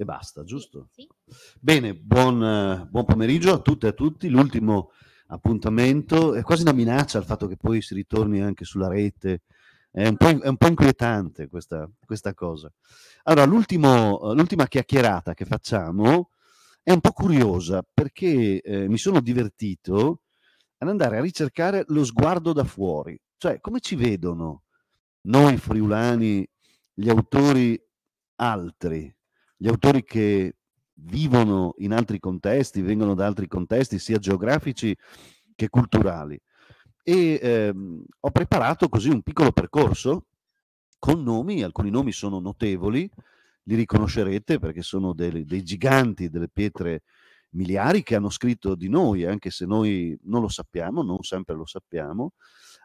e basta, giusto? Sì. Bene, buon, buon, pomeriggio a tutte e a tutti. L'ultimo appuntamento è quasi una minaccia il fatto che poi si ritorni anche sulla rete. È un po', è un po inquietante questa, questa, cosa. Allora, l'ultima chiacchierata che facciamo è un po' curiosa perché eh, mi sono divertito ad andare a ricercare lo sguardo da fuori, cioè come ci vedono noi friulani, gli autori altri, gli autori che vivono in altri contesti, vengono da altri contesti, sia geografici che culturali. E ehm, ho preparato così un piccolo percorso con nomi, alcuni nomi sono notevoli, li riconoscerete perché sono dei, dei giganti delle pietre miliari che hanno scritto di noi, anche se noi non lo sappiamo, non sempre lo sappiamo.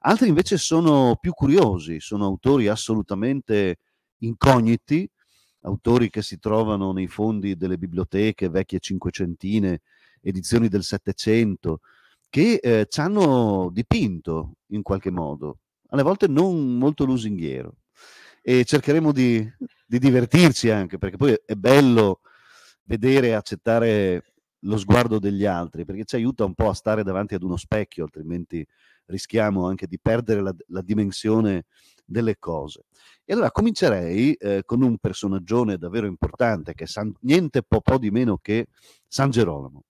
Altri invece sono più curiosi, sono autori assolutamente incogniti, autori che si trovano nei fondi delle biblioteche vecchie cinquecentine, edizioni del Settecento, che eh, ci hanno dipinto in qualche modo, alle volte non molto lusinghiero. E cercheremo di, di divertirci anche, perché poi è bello vedere e accettare lo sguardo degli altri, perché ci aiuta un po' a stare davanti ad uno specchio, altrimenti rischiamo anche di perdere la, la dimensione delle cose. E allora comincerei eh, con un personaggio davvero importante che è San, niente po', po' di meno che San Gerolamo.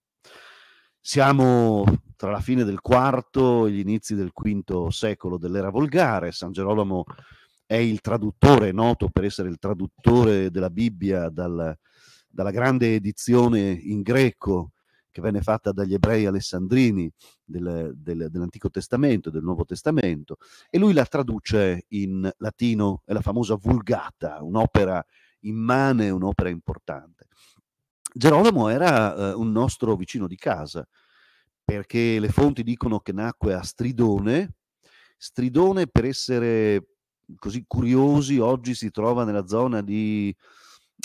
Siamo tra la fine del IV e gli inizi del V secolo dell'era volgare. San Gerolamo è il traduttore, noto per essere il traduttore della Bibbia dal, dalla grande edizione in greco che venne fatta dagli ebrei alessandrini del, del, dell'Antico Testamento, del Nuovo Testamento, e lui la traduce in latino, è la famosa Vulgata, un'opera immane, un'opera importante. Gerolamo era eh, un nostro vicino di casa, perché le fonti dicono che nacque a Stridone, Stridone per essere così curiosi oggi si trova nella zona di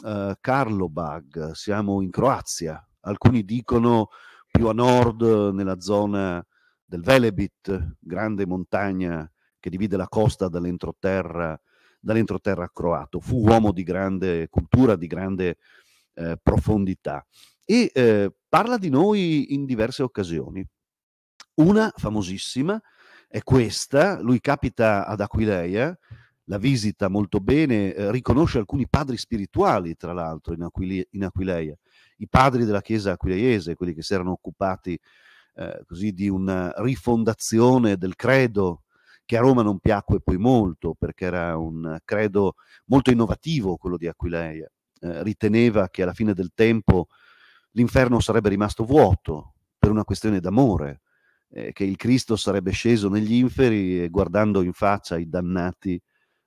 eh, Karlobag, siamo in Croazia, alcuni dicono più a nord nella zona del Velebit, grande montagna che divide la costa dall'entroterra, dall'entroterra croato. Fu uomo di grande cultura, di grande eh, profondità e eh, parla di noi in diverse occasioni. Una famosissima è questa, lui capita ad Aquileia, la visita molto bene, eh, riconosce alcuni padri spirituali, tra l'altro, in, Aquile- in Aquileia, i padri della chiesa aquileiese, quelli che si erano occupati eh, così di una rifondazione del credo che a Roma non piacque poi molto perché era un credo molto innovativo quello di Aquileia. Eh, riteneva che alla fine del tempo l'inferno sarebbe rimasto vuoto per una questione d'amore, eh, che il Cristo sarebbe sceso negli inferi e guardando in faccia i dannati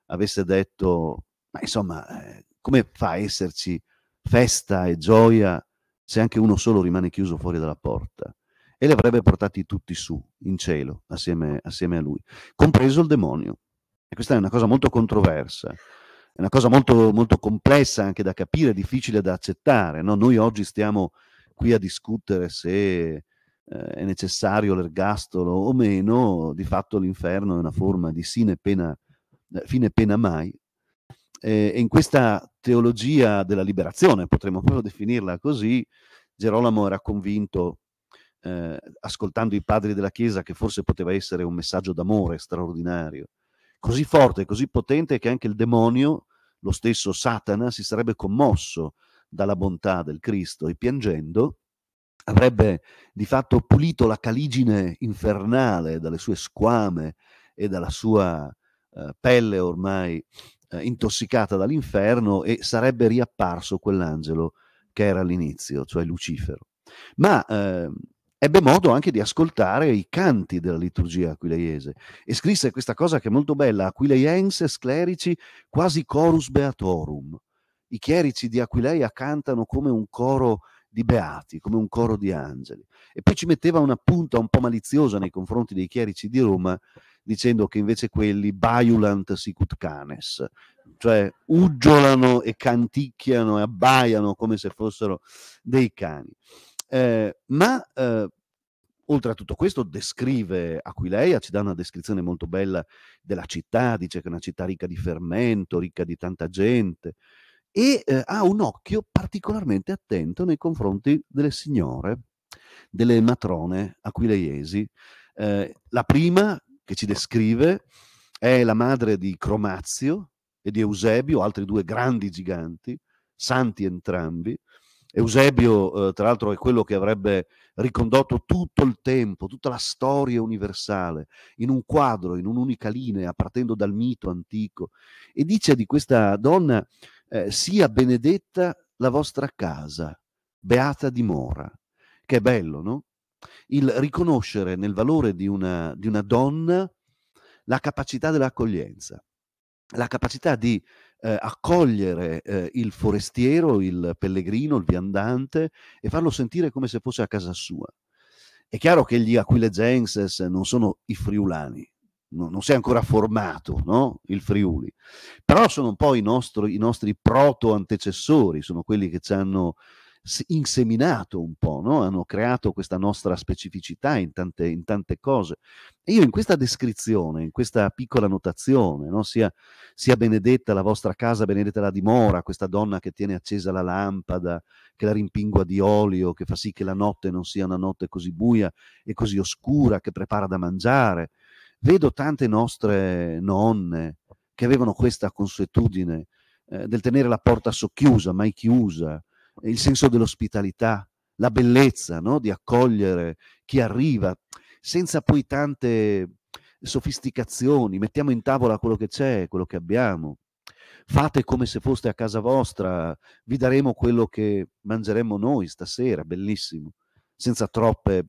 avesse detto, ma insomma, eh, come fa a esserci festa e gioia se anche uno solo rimane chiuso fuori dalla porta, e li avrebbe portati tutti su, in cielo, assieme, assieme a lui, compreso il demonio. E questa è una cosa molto controversa, è una cosa molto, molto complessa anche da capire, difficile da accettare. No? Noi oggi stiamo qui a discutere se eh, è necessario l'ergastolo o meno, di fatto l'inferno è una forma di sine pena, eh, fine pena mai, eh, in questa teologia della liberazione, potremmo proprio definirla così, Gerolamo era convinto, eh, ascoltando i padri della Chiesa, che forse poteva essere un messaggio d'amore straordinario, così forte, così potente che anche il demonio, lo stesso Satana, si sarebbe commosso dalla bontà del Cristo e piangendo avrebbe di fatto pulito la caligine infernale dalle sue squame e dalla sua eh, pelle ormai eh, intossicata dall'inferno e sarebbe riapparso quell'angelo che era all'inizio, cioè Lucifero. Ma eh, ebbe modo anche di ascoltare i canti della liturgia aquileiese e scrisse questa cosa che è molto bella, Aquileiensis clerici quasi chorus beatorum. I chierici di Aquileia cantano come un coro di beati, come un coro di angeli. E poi ci metteva una punta un po' maliziosa nei confronti dei chierici di Roma, dicendo che invece quelli baiulant sicut canes, cioè uggiolano e canticchiano e abbaiano come se fossero dei cani. Eh, ma eh, oltre a tutto questo descrive Aquileia, ci dà una descrizione molto bella della città, dice che è una città ricca di fermento, ricca di tanta gente e eh, ha un occhio particolarmente attento nei confronti delle signore, delle matrone aquileiesi. Eh, la prima che ci descrive è la madre di Cromazio, e di Eusebio, altri due grandi giganti, santi entrambi. Eusebio, eh, tra l'altro, è quello che avrebbe ricondotto tutto il tempo, tutta la storia universale, in un quadro, in un'unica linea, partendo dal mito antico. E dice di questa donna, eh, sia benedetta la vostra casa, beata dimora. Che bello, no? Il riconoscere nel valore di una, di una donna la capacità dell'accoglienza la capacità di eh, accogliere eh, il forestiero, il pellegrino, il viandante e farlo sentire come se fosse a casa sua. È chiaro che gli aquilegenses non sono i friulani, no, non si è ancora formato no? il Friuli, però sono un po' i nostri, i nostri proto-antecessori, sono quelli che ci hanno inseminato un po', no? hanno creato questa nostra specificità in tante, in tante, cose. E io in questa descrizione, in questa piccola notazione, no? sia, sia, benedetta la vostra casa, benedetta la dimora, questa donna che tiene accesa la lampada, che la rimpingua di olio, che fa sì che la notte non sia una notte così buia e così oscura, che prepara da mangiare. Vedo tante nostre nonne che avevano questa consuetudine eh, del tenere la porta socchiusa, mai chiusa, il senso dell'ospitalità, la bellezza no? di accogliere chi arriva, senza poi tante sofisticazioni, mettiamo in tavola quello che c'è, quello che abbiamo. Fate come se foste a casa vostra, vi daremo quello che mangeremmo noi stasera, bellissimo, senza troppe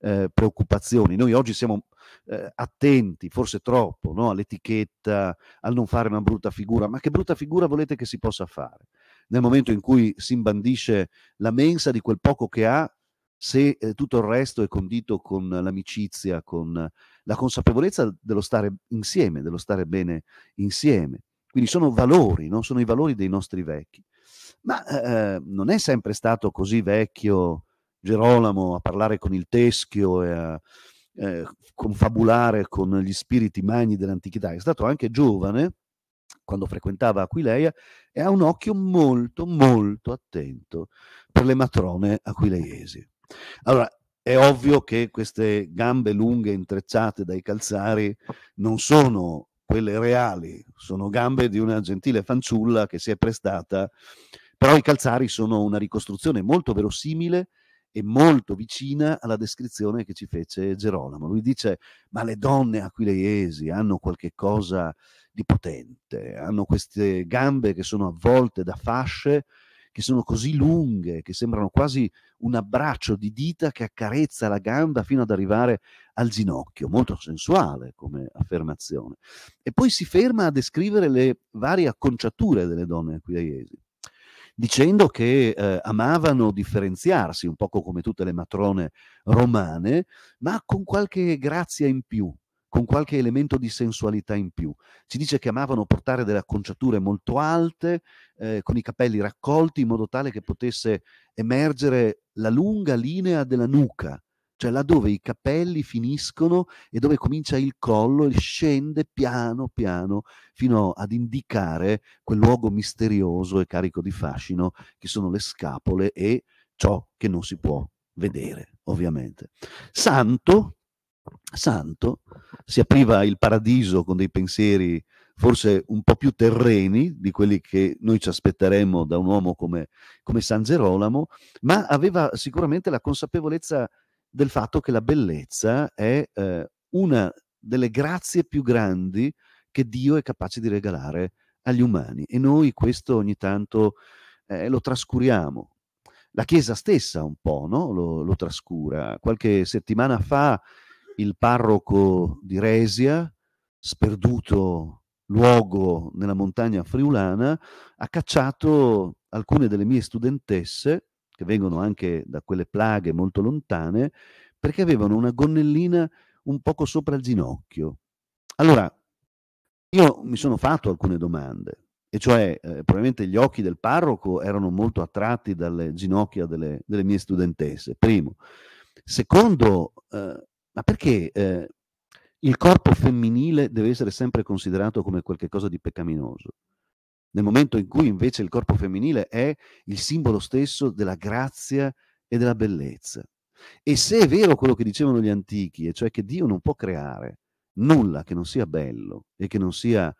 eh, preoccupazioni. Noi oggi siamo eh, attenti, forse troppo, no? all'etichetta, al non fare una brutta figura, ma che brutta figura volete che si possa fare? nel momento in cui si imbandisce la mensa di quel poco che ha, se eh, tutto il resto è condito con l'amicizia, con la consapevolezza dello stare insieme, dello stare bene insieme. Quindi sono valori, no? sono i valori dei nostri vecchi. Ma eh, eh non è sempre stato così vecchio Gerolamo a parlare con il teschio e a eh, confabulare con gli spiriti magni dell'antichità. È stato anche giovane quando frequentava Aquileia e ha un occhio molto molto attento per le matrone aquileiesi. Allora, è ovvio che queste gambe lunghe intrecciate dai calzari non sono quelle reali, sono gambe di una gentile fanciulla che si è prestata, però i calzari sono una ricostruzione molto verosimile è molto vicina alla descrizione che ci fece Gerolamo. Lui dice, ma le donne aquileiesi hanno qualche cosa di potente, hanno queste gambe che sono avvolte da fasce che sono così lunghe che sembrano quasi un abbraccio di dita che accarezza la gamba fino ad arrivare al ginocchio, molto sensuale come affermazione. E poi si ferma a descrivere le varie acconciature delle donne aquileiesi dicendo che eh, amavano differenziarsi, un poco come tutte le matrone romane, ma con qualche grazia in più, con qualche elemento di sensualità in più. Ci dice che amavano portare delle acconciature molto alte, eh, con i capelli raccolti in modo tale che potesse emergere la lunga linea della nuca, cioè là dove i capelli finiscono e dove comincia il collo e scende piano piano fino ad indicare quel luogo misterioso e carico di fascino che sono le scapole e ciò che non si può vedere, ovviamente. Santo, santo, si apriva il paradiso con dei pensieri forse un po' più terreni di quelli che noi ci aspetteremmo da un uomo come, come San Gerolamo, ma aveva sicuramente la consapevolezza del fatto che la bellezza è eh, una delle grazie più grandi che Dio è capace di regalare agli umani e noi questo ogni tanto eh, lo trascuriamo. La Chiesa stessa un po' no? lo, lo, trascura. Qualche settimana fa il parroco di Resia, sperduto luogo nella montagna friulana, ha cacciato alcune delle mie studentesse che vengono anche da quelle plaghe molto lontane, perché avevano una gonnellina un poco sopra il ginocchio. Allora, io mi sono fatto alcune domande, e cioè eh, probabilmente gli occhi del parroco erano molto attratti dalle ginocchia delle, delle mie studentesse, primo. Secondo, eh, ma perché eh, il corpo femminile deve essere sempre considerato come qualcosa di peccaminoso? nel momento in cui invece il corpo femminile è il simbolo stesso della grazia e della bellezza. E se è vero quello che dicevano gli antichi, e cioè che Dio non può creare nulla che non sia bello e che non sia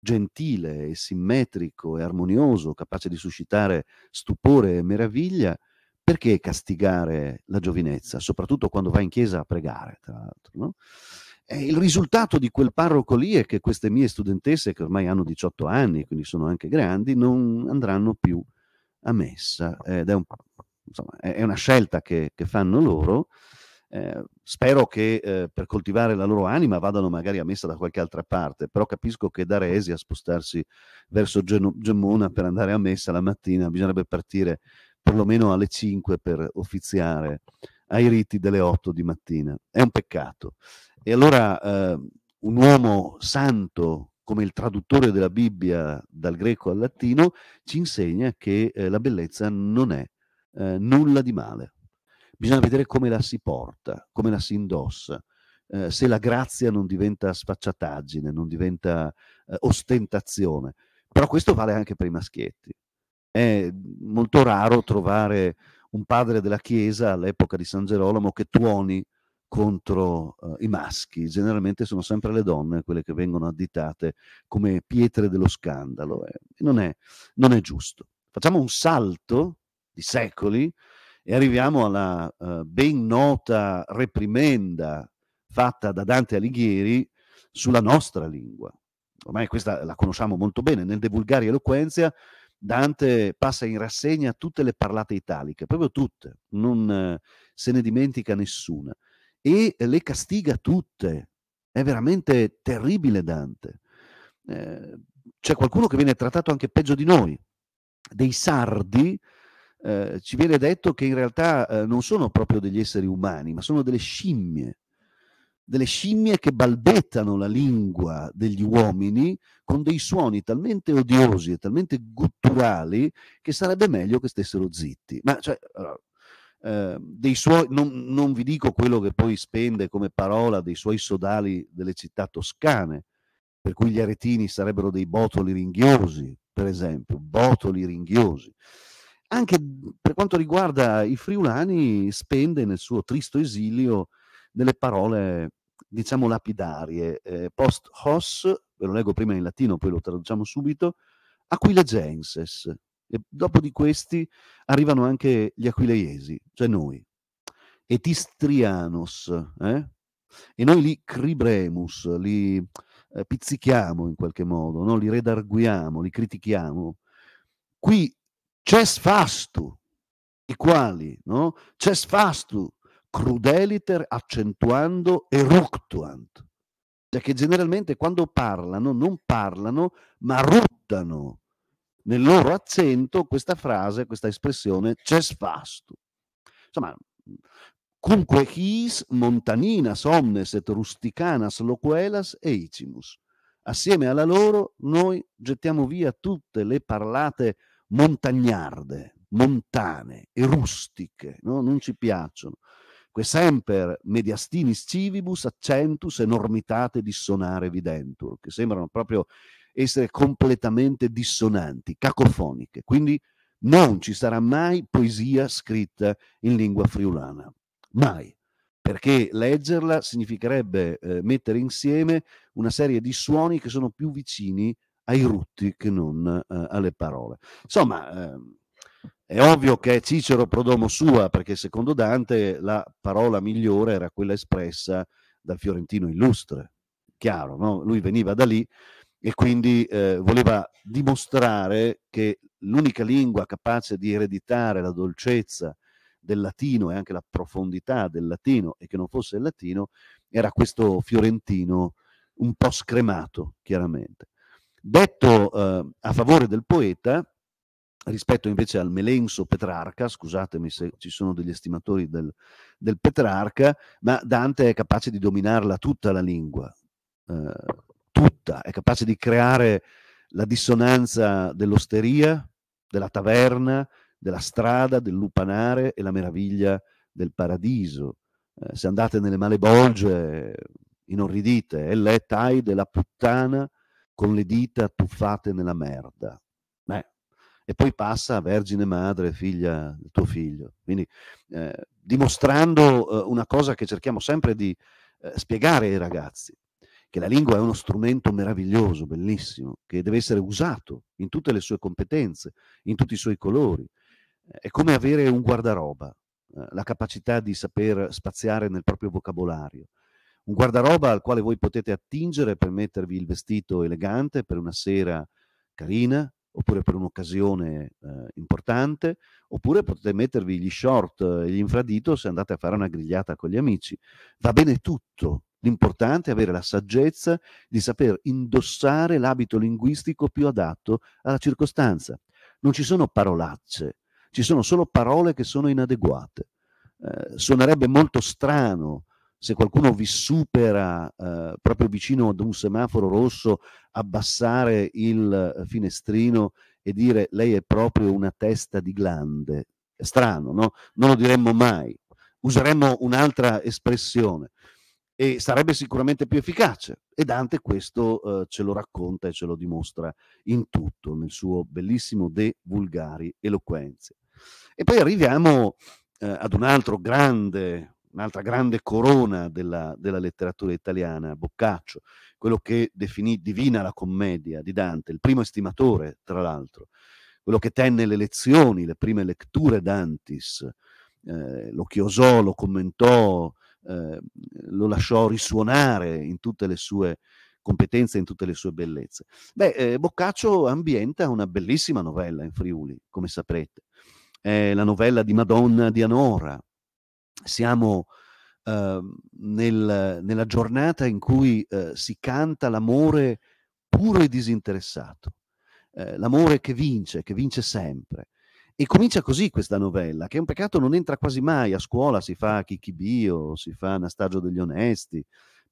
gentile e simmetrico e armonioso, capace di suscitare stupore e meraviglia, perché castigare la giovinezza, soprattutto quando va in chiesa a pregare, tra l'altro? No? il risultato di quel parroco lì è che queste mie studentesse, che ormai hanno 18 anni, quindi sono anche grandi, non andranno più a messa. Ed è, un, insomma, è una scelta che, che fanno loro. Eh, spero che eh, per coltivare la loro anima vadano magari a messa da qualche altra parte, però capisco che da Resi a spostarsi verso Geno- Gemona per andare a messa la mattina bisognerebbe partire perlomeno alle 5 per offiziare ai riti delle 8 di mattina. È un peccato. E allora eh, un uomo santo come il traduttore della Bibbia dal greco al latino ci insegna che eh, la bellezza non è eh, nulla di male. Bisogna vedere come la si porta, come la si indossa, eh, se la grazia non diventa sfacciataggine, non diventa eh, ostentazione. Però questo vale anche per i maschietti. È molto raro trovare un padre della Chiesa all'epoca di San Gerolamo che tuoni contro eh, i maschi, generalmente sono sempre le donne quelle che vengono additate come pietre dello scandalo eh, non, è, non, è, giusto. Facciamo un salto di secoli e arriviamo alla eh, ben nota reprimenda fatta da Dante Alighieri sulla nostra lingua. Ormai questa la conosciamo molto bene, nel De Vulgari Eloquenzia Dante passa in rassegna tutte le parlate italiche, proprio tutte, non eh, se ne dimentica nessuna e eh, le castiga tutte. È veramente terribile Dante. Eh, c'è qualcuno che viene trattato anche peggio di noi. Dei sardi eh, ci viene detto che in realtà eh, non sono proprio degli esseri umani, ma sono delle scimmie. Delle scimmie che balbettano la lingua degli uomini con dei suoni talmente odiosi e talmente gutturali che sarebbe meglio che stessero zitti. Ma cioè, allora, Ehm, dei suoi, non, non, vi dico quello che poi spende come parola dei suoi sodali delle città toscane, per cui gli aretini sarebbero dei botoli ringhiosi, per esempio, botoli ringhiosi. Anche per quanto riguarda i friulani, spende nel suo tristo esilio delle parole, diciamo, lapidarie, eh, post hos, ve lo leggo prima in latino, poi lo traduciamo subito, aquilegenses, e dopo di questi arrivano anche gli aquileiesi, cioè noi, Etistrianos, eh? e noi li cribremus, li eh, pizzichiamo in qualche modo, no? li redarguiamo, li critichiamo. Qui c'è fastu, i quali, no? ces fastu, crudeliter accentuando e ructuant. Perché cioè generalmente quando parlano non parlano ma ruttano nel loro accento questa frase, questa espressione c'è sfasto. Insomma, cumque his montanina somnes et rusticanas loquelas eicimus. Assieme alla loro noi gettiamo via tutte le parlate montagnarde, montane e rustiche, no? non ci piacciono. Que semper mediastinis civibus accentus enormitate dissonare videntur, che sembrano proprio essere completamente dissonanti, cacofoniche. Quindi non ci sarà mai poesia scritta in lingua friulana, mai, perché leggerla significherebbe eh, mettere insieme una serie di suoni che sono più vicini ai rutti che non eh, alle parole. Insomma, eh, è ovvio che è Cicero prodomo sua, perché secondo Dante la parola migliore era quella espressa dal fiorentino illustre. Chiaro, no? lui veniva da lì e quindi eh, voleva dimostrare che l'unica lingua capace di ereditare la dolcezza del latino e anche la profondità del latino e che non fosse il latino era questo fiorentino un po' scremato, chiaramente. Detto eh, a favore del poeta, rispetto invece al Melenso Petrarca, scusatemi se ci sono degli estimatori del, del Petrarca, ma Dante è capace di dominarla tutta la lingua. Eh, tutta, è capace di creare la dissonanza dell'osteria, della taverna, della strada, del lupanare e la meraviglia del paradiso. Eh, se andate nelle malebolge, inorridite, è l'etai della puttana con le dita tuffate nella merda. Beh, e poi passa a vergine madre, figlia del tuo figlio. Quindi eh, dimostrando eh, una cosa che cerchiamo sempre di eh, spiegare ai ragazzi, che la lingua è uno strumento meraviglioso, bellissimo, che deve essere usato in tutte le sue competenze, in tutti i suoi colori. È come avere un guardaroba, eh, la capacità di saper spaziare nel proprio vocabolario. Un guardaroba al quale voi potete attingere per mettervi il vestito elegante per una sera carina, oppure per un'occasione eh, importante, oppure potete mettervi gli short e gli infradito se andate a fare una grigliata con gli amici. Va bene tutto, L'importante è avere la saggezza di saper indossare l'abito linguistico più adatto alla circostanza. Non ci sono parolacce, ci sono solo parole che sono inadeguate. Eh, suonerebbe molto strano se qualcuno vi supera eh, proprio vicino ad un semaforo rosso abbassare il eh, finestrino e dire lei è proprio una testa di glande. È strano, no? Non lo diremmo mai. Useremmo un'altra espressione e sarebbe sicuramente più efficace. E Dante questo eh, ce lo racconta e ce lo dimostra in tutto, nel suo bellissimo De Vulgari Eloquenze. E poi arriviamo eh, ad un altro grande, un'altra grande corona della, della letteratura italiana, Boccaccio, quello che definì divina la commedia di Dante, il primo estimatore, tra l'altro, quello che tenne le lezioni, le prime letture d'Antis, eh, lo chiosò, lo commentò, Ehm, lo lasciò risuonare in tutte le sue competenze, in tutte le sue bellezze. Beh, eh, Boccaccio ambienta una bellissima novella in Friuli, come saprete. È la novella di Madonna di Anora. Siamo eh, nel, nella giornata in cui ehm, si canta l'amore puro e disinteressato, ehm, l'amore che vince, che vince sempre e comincia così questa novella, che è un peccato non entra quasi mai, a scuola si fa Chichibio, si fa Anastagio degli Onesti,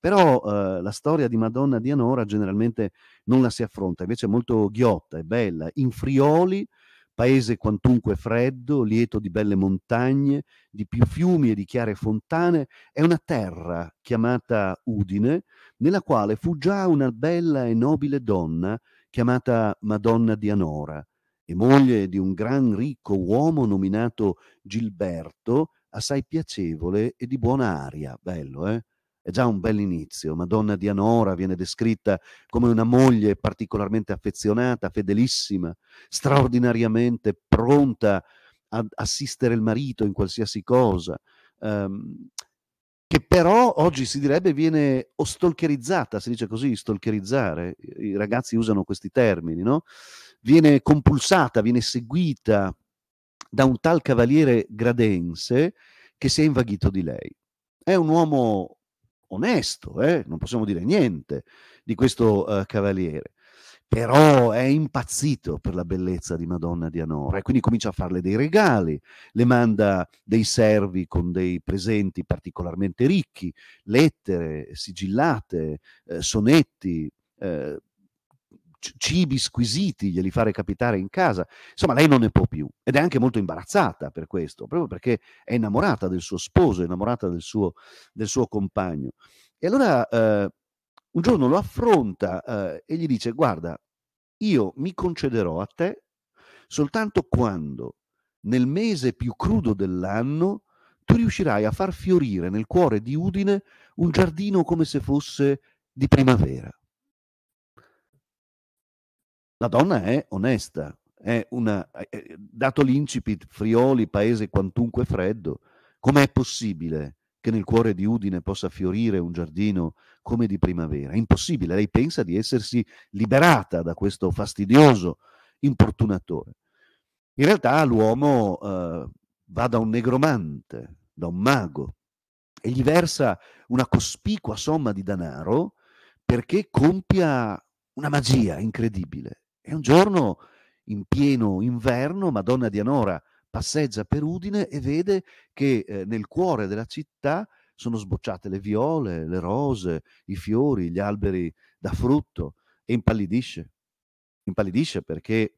però eh, la storia di Madonna di Anora generalmente non la si affronta, invece è molto ghiotta, è bella, in Frioli, paese quantunque freddo, lieto di belle montagne, di più fiumi e di chiare fontane, è una terra chiamata Udine, nella quale fu già una bella e nobile donna chiamata Madonna di Anora, e moglie di un gran ricco uomo nominato Gilberto, assai piacevole e di buona aria. Bello, eh? È già un bel inizio. Madonna di Anora viene descritta come una moglie particolarmente affezionata, fedelissima, straordinariamente pronta ad assistere il marito in qualsiasi cosa, ehm, che però oggi si direbbe viene o si dice così, stalkerizzare, i ragazzi usano questi termini, no? viene compulsata, viene seguita da un tal cavaliere gradense che si è invaghito di lei. È un uomo onesto, eh? non possiamo dire niente di questo uh, cavaliere, però è impazzito per la bellezza di Madonna di Anora e quindi comincia a farle dei regali, le manda dei servi con dei presenti particolarmente ricchi, lettere sigillate, eh, sonetti, eh, cibi squisiti, glieli fa recapitare in casa. Insomma, lei non ne può più ed è anche molto imbarazzata per questo, proprio perché è innamorata del suo sposo, è innamorata del suo, del suo compagno. E allora eh, un giorno lo affronta eh, e gli dice, guarda, io mi concederò a te soltanto quando nel mese più crudo dell'anno tu riuscirai a far fiorire nel cuore di Udine un giardino come se fosse di primavera. La donna è onesta, è una, è, dato l'incipit Frioli, paese quantunque freddo, com'è possibile che nel cuore di Udine possa fiorire un giardino come di primavera? È impossibile, lei pensa di essersi liberata da questo fastidioso importunatore. In realtà l'uomo eh, va da un negromante, da un mago, e gli versa una cospicua somma di denaro perché compia una magia incredibile e un giorno, in pieno inverno, Madonna Dianora passeggia per Udine e vede che eh, nel cuore della città sono sbocciate le viole, le rose, i fiori, gli alberi da frutto e impallidisce. Impallidisce perché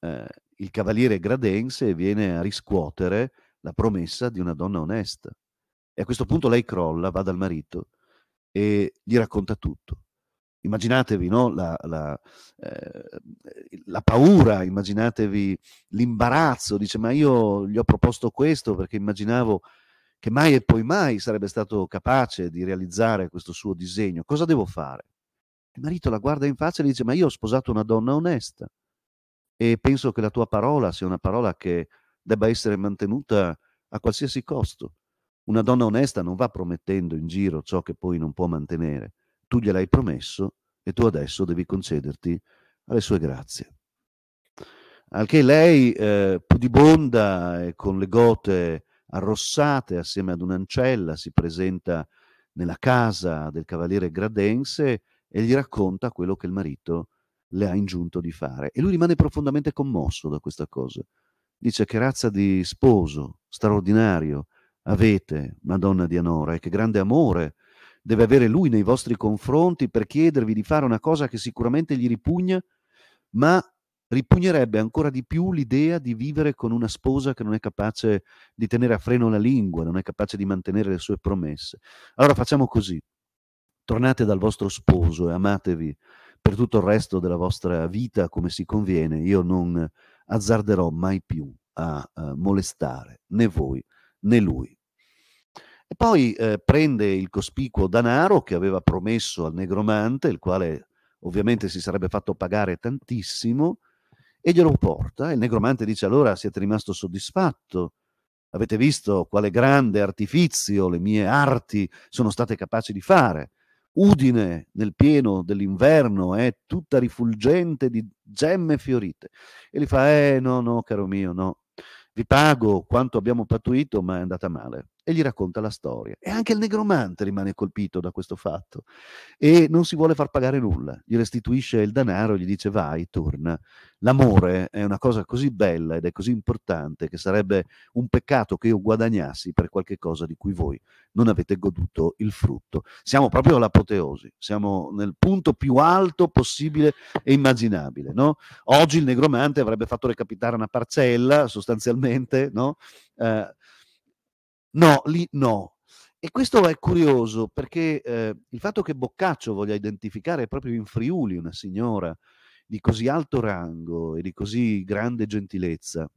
eh, il cavaliere gradense viene a riscuotere la promessa di una donna onesta. E a questo punto lei crolla, va dal marito e gli racconta tutto immaginatevi no, la, la, eh, la, paura, immaginatevi l'imbarazzo, dice ma io gli ho proposto questo perché immaginavo che mai e poi mai sarebbe stato capace di realizzare questo suo disegno, cosa devo fare? Il marito la guarda in faccia e le dice ma io ho sposato una donna onesta e penso che la tua parola sia una parola che debba essere mantenuta a qualsiasi costo. Una donna onesta non va promettendo in giro ciò che poi non può mantenere tu gliel'hai promesso e tu adesso devi concederti alle sue grazie. Al che lei, eh, pudibonda e con le gote arrossate assieme ad un'ancella, si presenta nella casa del cavaliere Gradense e gli racconta quello che il marito le ha ingiunto di fare. E lui rimane profondamente commosso da questa cosa. Dice che razza di sposo straordinario avete, Madonna di Anora, e che grande amore deve avere lui nei vostri confronti per chiedervi di fare una cosa che sicuramente gli ripugna, ma ripugnerebbe ancora di più l'idea di vivere con una sposa che non è capace di tenere a freno la lingua, non è capace di mantenere le sue promesse. Allora facciamo così, tornate dal vostro sposo e amatevi per tutto il resto della vostra vita come si conviene, io non azzarderò mai più a, a eh, molestare né voi né lui. E poi eh, prende il cospicuo danaro che aveva promesso al negromante, il quale ovviamente si sarebbe fatto pagare tantissimo, e glielo porta. Il negromante dice allora siete rimasto soddisfatto, avete visto quale grande artifizio le mie arti sono state capaci di fare. Udine nel pieno dell'inverno è tutta rifulgente di gemme fiorite. E gli fa, eh no, no, caro mio, no, vi pago quanto abbiamo pattuito, ma è andata male e gli racconta la storia. E anche il negromante rimane colpito da questo fatto e non si vuole far pagare nulla, gli restituisce il denaro gli dice vai, torna. L'amore è una cosa così bella ed è così importante che sarebbe un peccato che io guadagnassi per qualche cosa di cui voi non avete goduto il frutto. Siamo proprio all'apoteosi, siamo nel punto più alto possibile e immaginabile. No? Oggi il negromante avrebbe fatto recapitare una parcella sostanzialmente, no? eh, No, lì no. E questo è curioso perché eh, il fatto che Boccaccio voglia identificare proprio in Friuli una signora di così alto rango e di così grande gentilezza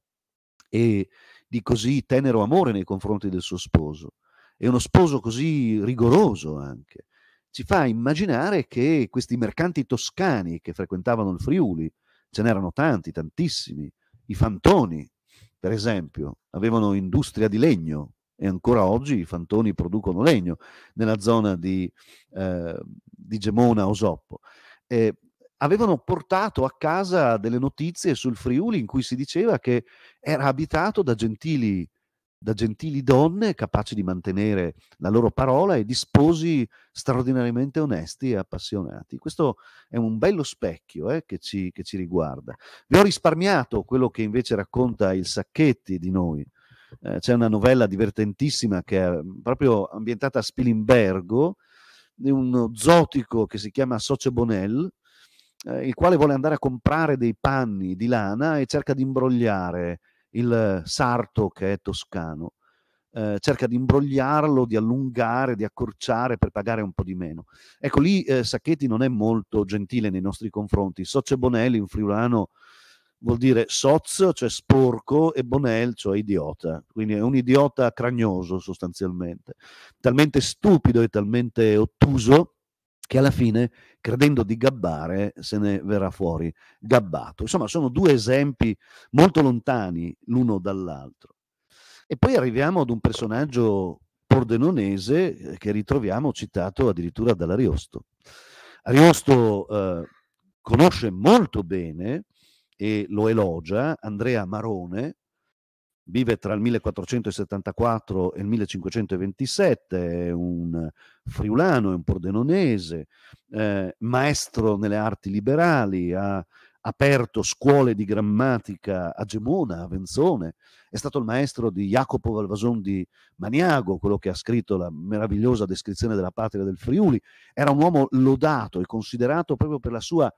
e di così tenero amore nei confronti del suo sposo e uno sposo così rigoroso anche, ci fa immaginare che questi mercanti toscani che frequentavano il Friuli, ce n'erano tanti, tantissimi, i fantoni per esempio, avevano industria di legno e ancora oggi i fantoni producono legno nella zona di, eh, di Gemona Osoppo. Eh, avevano portato a casa delle notizie sul Friuli in cui si diceva che era abitato da gentili, da gentili donne capaci di mantenere la loro parola e di sposi straordinariamente onesti e appassionati. Questo è un bello specchio eh, che, ci, che, ci, riguarda. Vi ho risparmiato quello che invece racconta il Sacchetti di noi, eh, c'è una novella divertentissima che è mm, proprio ambientata a Spilimbergo, di uno zotico che si chiama Soce Bonel, eh, il quale vuole andare a comprare dei panni di lana e cerca di imbrogliare il eh, sarto che è toscano. Eh, cerca di imbrogliarlo, di allungare, di accorciare per pagare un po' di meno. Ecco lì eh, Sacchetti non è molto gentile nei nostri confronti. Soce Bonelli, un friulano vuol dire soz, cioè sporco, e bonel, cioè idiota. Quindi è un idiota cragnoso sostanzialmente, talmente stupido e talmente ottuso che alla fine, credendo di gabbare, se ne verrà fuori gabbato. Insomma, sono due esempi molto lontani l'uno dall'altro. E poi arriviamo ad un personaggio pordenonese eh, che ritroviamo citato addirittura dall'Ariosto. Ariosto eh, conosce molto bene e lo elogia, Andrea Marone, vive tra il 1474 e il 1527, è un friulano, è un pordenonese, eh, maestro nelle arti liberali, ha aperto scuole di grammatica a Gemona, a Venzone, è stato il maestro di Jacopo Valvason di Maniago, quello che ha scritto la meravigliosa descrizione della patria del Friuli, era un uomo lodato e considerato proprio per la sua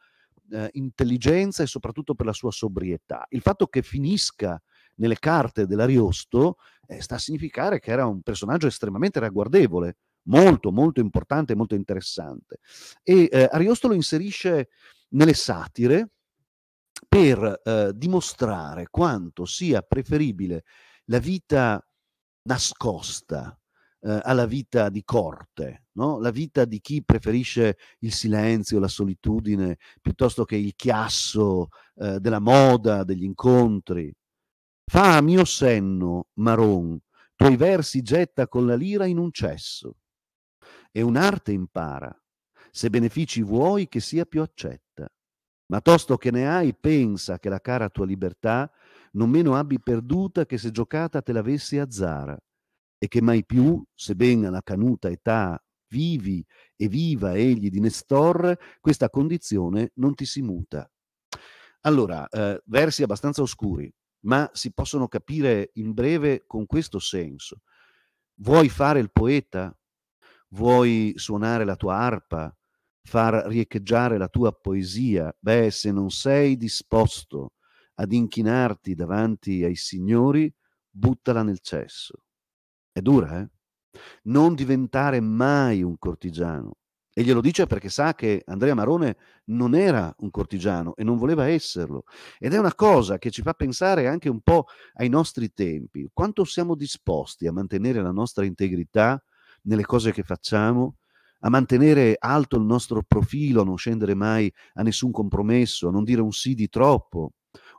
eh, intelligenza e soprattutto per la sua sobrietà. Il fatto che finisca nelle carte dell'Ariosto eh, sta a significare che era un personaggio estremamente ragguardevole, molto molto importante, molto interessante. E eh, Ariosto lo inserisce nelle satire per eh, dimostrare quanto sia preferibile la vita nascosta, eh, alla vita di corte, no? la vita di chi preferisce il silenzio, la solitudine, piuttosto che il chiasso eh, della moda, degli incontri. Fa a mio senno, Maron, tuoi versi getta con la lira in un cesso. E un'arte impara, se benefici vuoi che sia più accetta. Ma tosto che ne hai, pensa che la cara tua libertà non meno abbi perduta che se giocata te l'avessi a Zara e che mai più, sebbene alla canuta età vivi e viva egli di Nestor, questa condizione non ti si muta. Allora, eh, versi abbastanza oscuri, ma si possono capire in breve con questo senso. Vuoi fare il poeta? Vuoi suonare la tua arpa? Far riecheggiare la tua poesia? Beh, se non sei disposto ad inchinarti davanti ai signori, buttala nel cesso. È dura, eh? Non diventare mai un cortigiano. E glielo dice perché sa che Andrea Marone non era un cortigiano e non voleva esserlo. Ed è una cosa che ci fa pensare anche un po' ai nostri tempi. Quanto siamo disposti a mantenere la nostra integrità nelle cose che facciamo, a mantenere alto il nostro profilo, a non scendere mai a nessun compromesso, a non dire un sì di troppo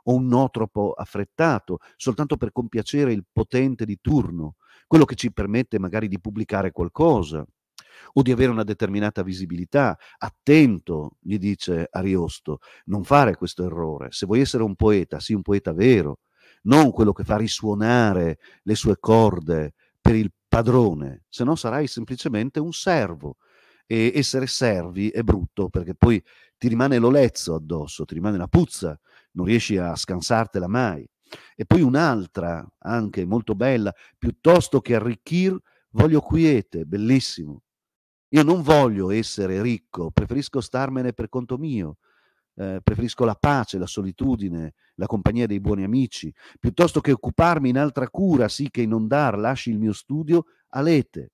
o un no troppo affrettato, soltanto per compiacere il potente di turno quello che ci permette magari di pubblicare qualcosa o di avere una determinata visibilità. Attento, gli dice Ariosto, non fare questo errore. Se vuoi essere un poeta, sii un poeta vero, non quello che fa risuonare le sue corde per il padrone, se no sarai semplicemente un servo. E essere servi è brutto perché poi ti rimane l'olezzo addosso, ti rimane la puzza, non riesci a scansartela mai. E poi un'altra, anche molto bella, piuttosto che arricchir, voglio quiete, bellissimo. Io non voglio essere ricco, preferisco starmene per conto mio, eh, preferisco la pace, la solitudine, la compagnia dei buoni amici, piuttosto che occuparmi in altra cura, sì che inondar lasci il mio studio a lete,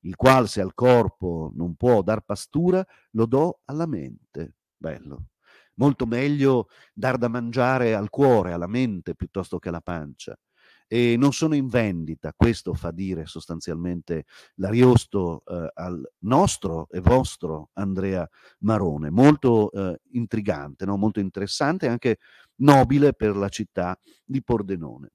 il qual se al corpo non può dar pastura, lo do alla mente. Bello molto meglio dar da mangiare al cuore, alla mente piuttosto che alla pancia. E non sono in vendita, questo fa dire sostanzialmente l'Ariosto eh, al nostro e vostro Andrea Marone, molto eh, intrigante, no? molto interessante e anche nobile per la città di Pordenone.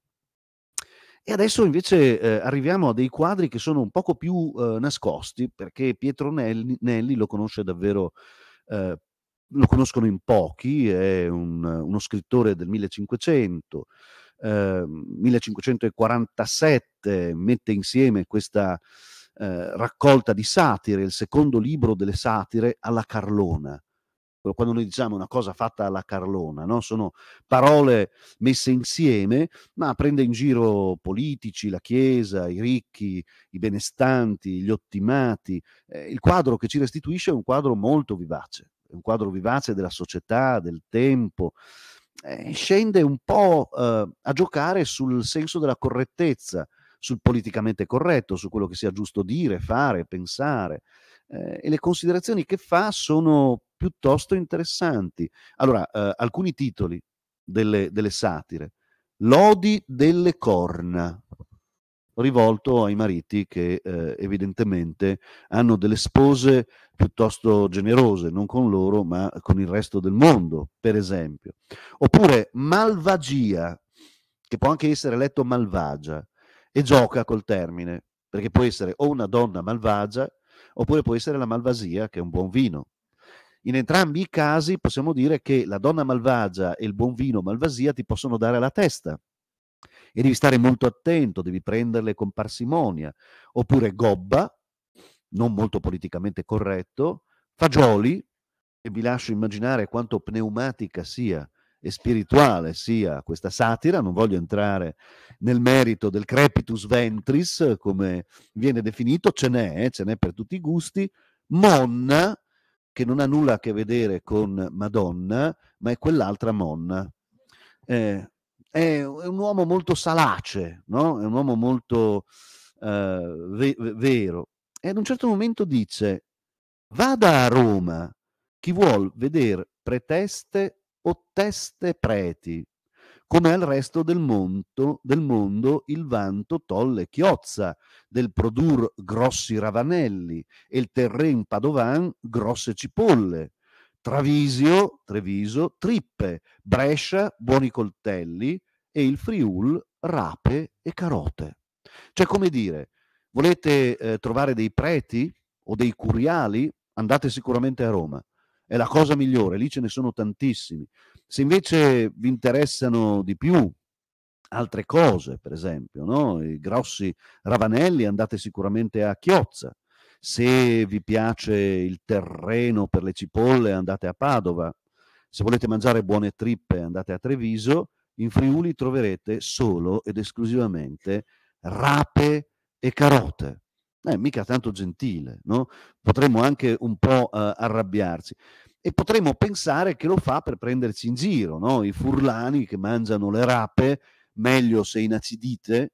E adesso invece eh, arriviamo a dei quadri che sono un poco più eh, nascosti, perché Pietro Nelli, Nelli, lo conosce davvero eh, lo conoscono in pochi, è un, uno scrittore del 1500, eh, 1547 mette insieme questa eh, raccolta di satire, il secondo libro delle satire alla Carlona. Quando noi diciamo una cosa fatta alla Carlona, no? sono parole messe insieme, ma prende in giro politici, la Chiesa, i ricchi, i benestanti, gli ottimati. Eh, il quadro che ci restituisce è un quadro molto vivace un quadro vivace della società, del tempo, eh, scende un po' eh, a giocare sul senso della correttezza, sul politicamente corretto, su quello che sia giusto dire, fare, pensare. Eh, e le considerazioni che fa sono piuttosto interessanti. Allora, eh, alcuni titoli delle, delle satire. Lodi delle corna, rivolto ai mariti che eh, evidentemente hanno delle spose piuttosto generose, non con loro ma con il resto del mondo, per esempio. Oppure malvagia, che può anche essere letto malvagia, e gioca col termine, perché può essere o una donna malvagia, oppure può essere la malvasia, che è un buon vino. In entrambi i casi possiamo dire che la donna malvagia e il buon vino malvasia ti possono dare la testa e devi stare molto attento, devi prenderle con parsimonia. Oppure Gobba, non molto politicamente corretto, Fagioli, e vi lascio immaginare quanto pneumatica sia e spirituale sia questa satira, non voglio entrare nel merito del crepitus ventris, come viene definito, ce n'è, eh, ce n'è per tutti i gusti, Monna, che non ha nulla a che vedere con Madonna, ma è quell'altra Monna. Eh, è, un uomo molto salace, no? è un uomo molto eh, ve- vero. E ad un certo momento dice, vada a Roma chi vuol vedere preteste o teste preti, come al resto del mondo, del mondo, il vanto tolle chiozza, del produr grossi ravanelli e il terren padovan grosse cipolle, Travisio, Treviso, Trippe, Brescia, Buoni Coltelli e il Friul, Rape e Carote. Cioè, come dire, volete eh, trovare dei preti o dei curiali? Andate sicuramente a Roma. È la cosa migliore, lì ce ne sono tantissimi. Se invece vi interessano di più altre cose, per esempio, no? i grossi ravanelli, andate sicuramente a Chiozza. Se vi piace il terreno per le cipolle andate a Padova, se volete mangiare buone trippe andate a Treviso, in Friuli troverete solo ed esclusivamente rape e carote. Eh, mica tanto gentile, no? Potremmo anche un po' eh, arrabbiarci e potremmo pensare che lo fa per prenderci in giro, no? I furlani che mangiano le rape, meglio se inacidite,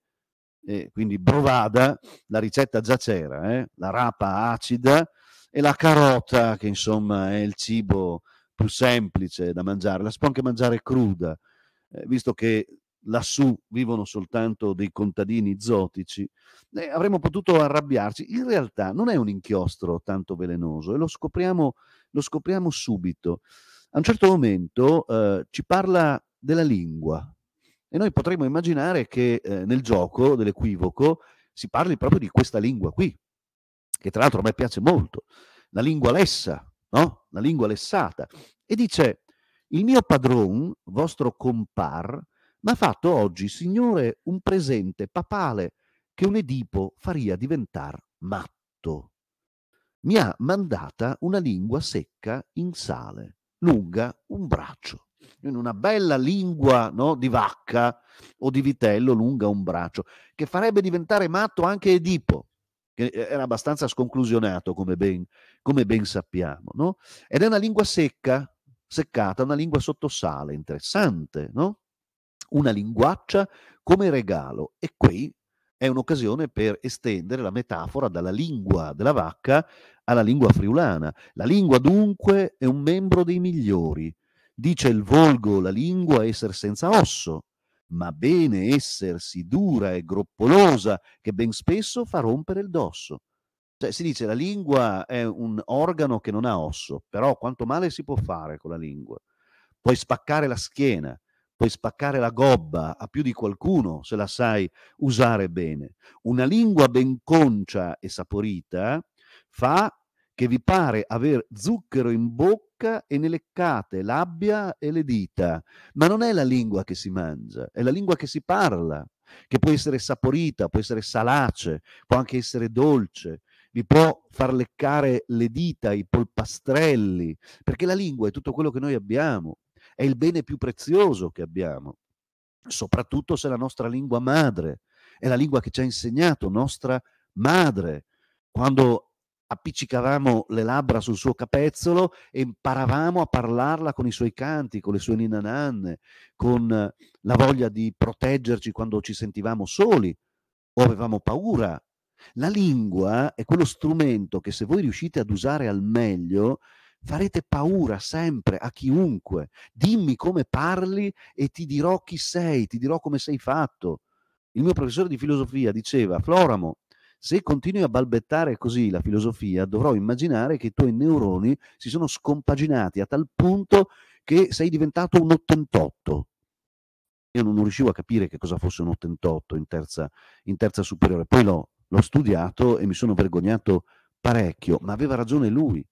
eh, quindi brovada, la ricetta già c'era, eh? la rapa acida e la carota che insomma è il cibo più semplice da mangiare, la si può anche mangiare cruda, eh, visto che lassù vivono soltanto dei contadini zotici, eh, avremmo potuto arrabbiarci. In realtà non è un inchiostro tanto velenoso e lo scopriamo, lo scopriamo subito. A un certo momento eh, ci parla della lingua, e noi potremmo immaginare che eh, nel gioco dell'equivoco si parli proprio di questa lingua qui, che tra l'altro a me piace molto, la lingua lessa, no? La lingua lessata. E dice, il mio padron, vostro compar, mi ha fatto oggi, signore, un presente papale che un Edipo faria diventar matto. Mi ha mandata una lingua secca in sale, lunga un braccio in una bella lingua no, di vacca o di vitello lunga un braccio, che farebbe diventare matto anche Edipo, che era abbastanza sconclusionato come ben, come ben sappiamo. No? Ed è una lingua secca, seccata, una lingua sottosale, interessante, no? una linguaccia come regalo. E qui è un'occasione per estendere la metafora dalla lingua della vacca alla lingua friulana. La lingua dunque è un membro dei migliori, Dice il volgo, la lingua, essere senza osso, ma bene essersi dura e groppolosa, che ben spesso fa rompere il dosso. Cioè, si dice la lingua è un organo che non ha osso, però quanto male si può fare con la lingua? Puoi spaccare la schiena, puoi spaccare la gobba a più di qualcuno se la sai usare bene. Una lingua ben concia e saporita fa che vi pare aver zucchero in bocca e ne leccate l'abbia e le dita. Ma non è la lingua che si mangia, è la lingua che si parla, che può essere saporita, può essere salace, può anche essere dolce, vi può far leccare le dita, i polpastrelli, perché la lingua è tutto quello che noi abbiamo, è il bene più prezioso che abbiamo, soprattutto se è la nostra lingua madre, è la lingua che ci ha insegnato nostra madre. Quando appiccicavamo le labbra sul suo capezzolo e imparavamo a parlarla con i suoi canti, con le sue ninananne, con la voglia di proteggerci quando ci sentivamo soli o avevamo paura. La lingua è quello strumento che se voi riuscite ad usare al meglio, farete paura sempre a chiunque. Dimmi come parli e ti dirò chi sei, ti dirò come sei fatto. Il mio professore di filosofia diceva, Floramo, se continui a balbettare così la filosofia, dovrò immaginare che i tuoi neuroni si sono scompaginati a tal punto che sei diventato un 88. Io non, riuscivo a capire che cosa fosse un 88 in terza, in terza superiore. Poi l'ho, l'ho studiato e mi sono vergognato parecchio, ma aveva ragione lui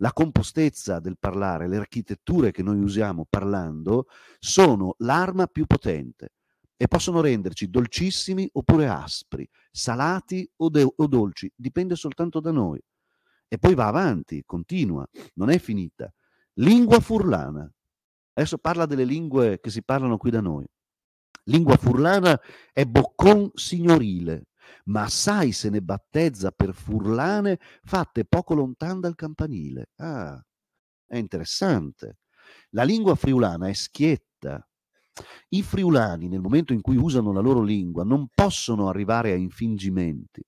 la compostezza del parlare, le architetture che noi usiamo parlando, sono l'arma più potente e possono renderci dolcissimi oppure aspri, salati o, de- o dolci, dipende soltanto da noi. E poi va avanti, continua, non è finita. Lingua furlana. Adesso parla delle lingue che si parlano qui da noi. Lingua furlana è boccon signorile, ma sai se ne battezza per furlane fatte poco lontan dal campanile. Ah, è interessante. La lingua friulana è schietta, i friulani, nel momento in cui usano la loro lingua, non possono arrivare a infingimenti,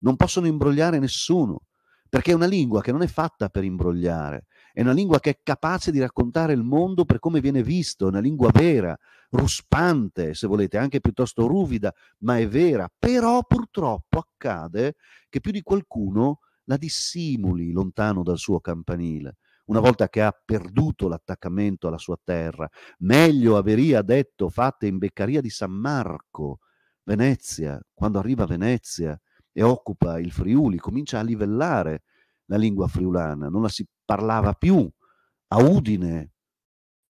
non possono imbrogliare nessuno, perché è una lingua che non è fatta per imbrogliare, è una lingua che è capace di raccontare il mondo per come viene visto, è una lingua vera, ruspante, se volete, anche piuttosto ruvida, ma è vera. Però purtroppo accade che più di qualcuno la dissimuli lontano dal suo campanile una volta che ha perduto l'attaccamento alla sua terra. Meglio averia detto fate in Beccaria di San Marco, Venezia, quando arriva a Venezia e occupa il Friuli, comincia a livellare la lingua friulana, non la si parlava più a Udine,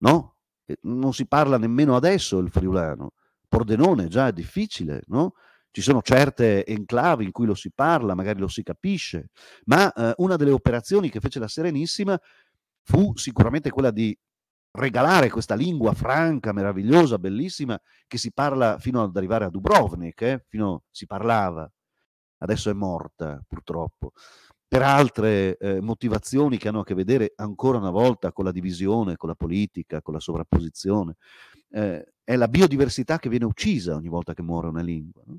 no? Non si parla nemmeno adesso il friulano. Pordenone già è difficile, no? Ci sono certe enclave in cui lo si parla, magari lo si capisce, ma eh, una delle operazioni che fece la Serenissima fu sicuramente quella di regalare questa lingua franca, meravigliosa, bellissima, che si parla fino ad arrivare a Dubrovnik, eh? fino, si parlava, adesso è morta purtroppo, per altre eh, motivazioni che hanno a che vedere ancora una volta con la divisione, con la politica, con la sovrapposizione. Eh, è la biodiversità che viene uccisa ogni volta che muore una lingua. No?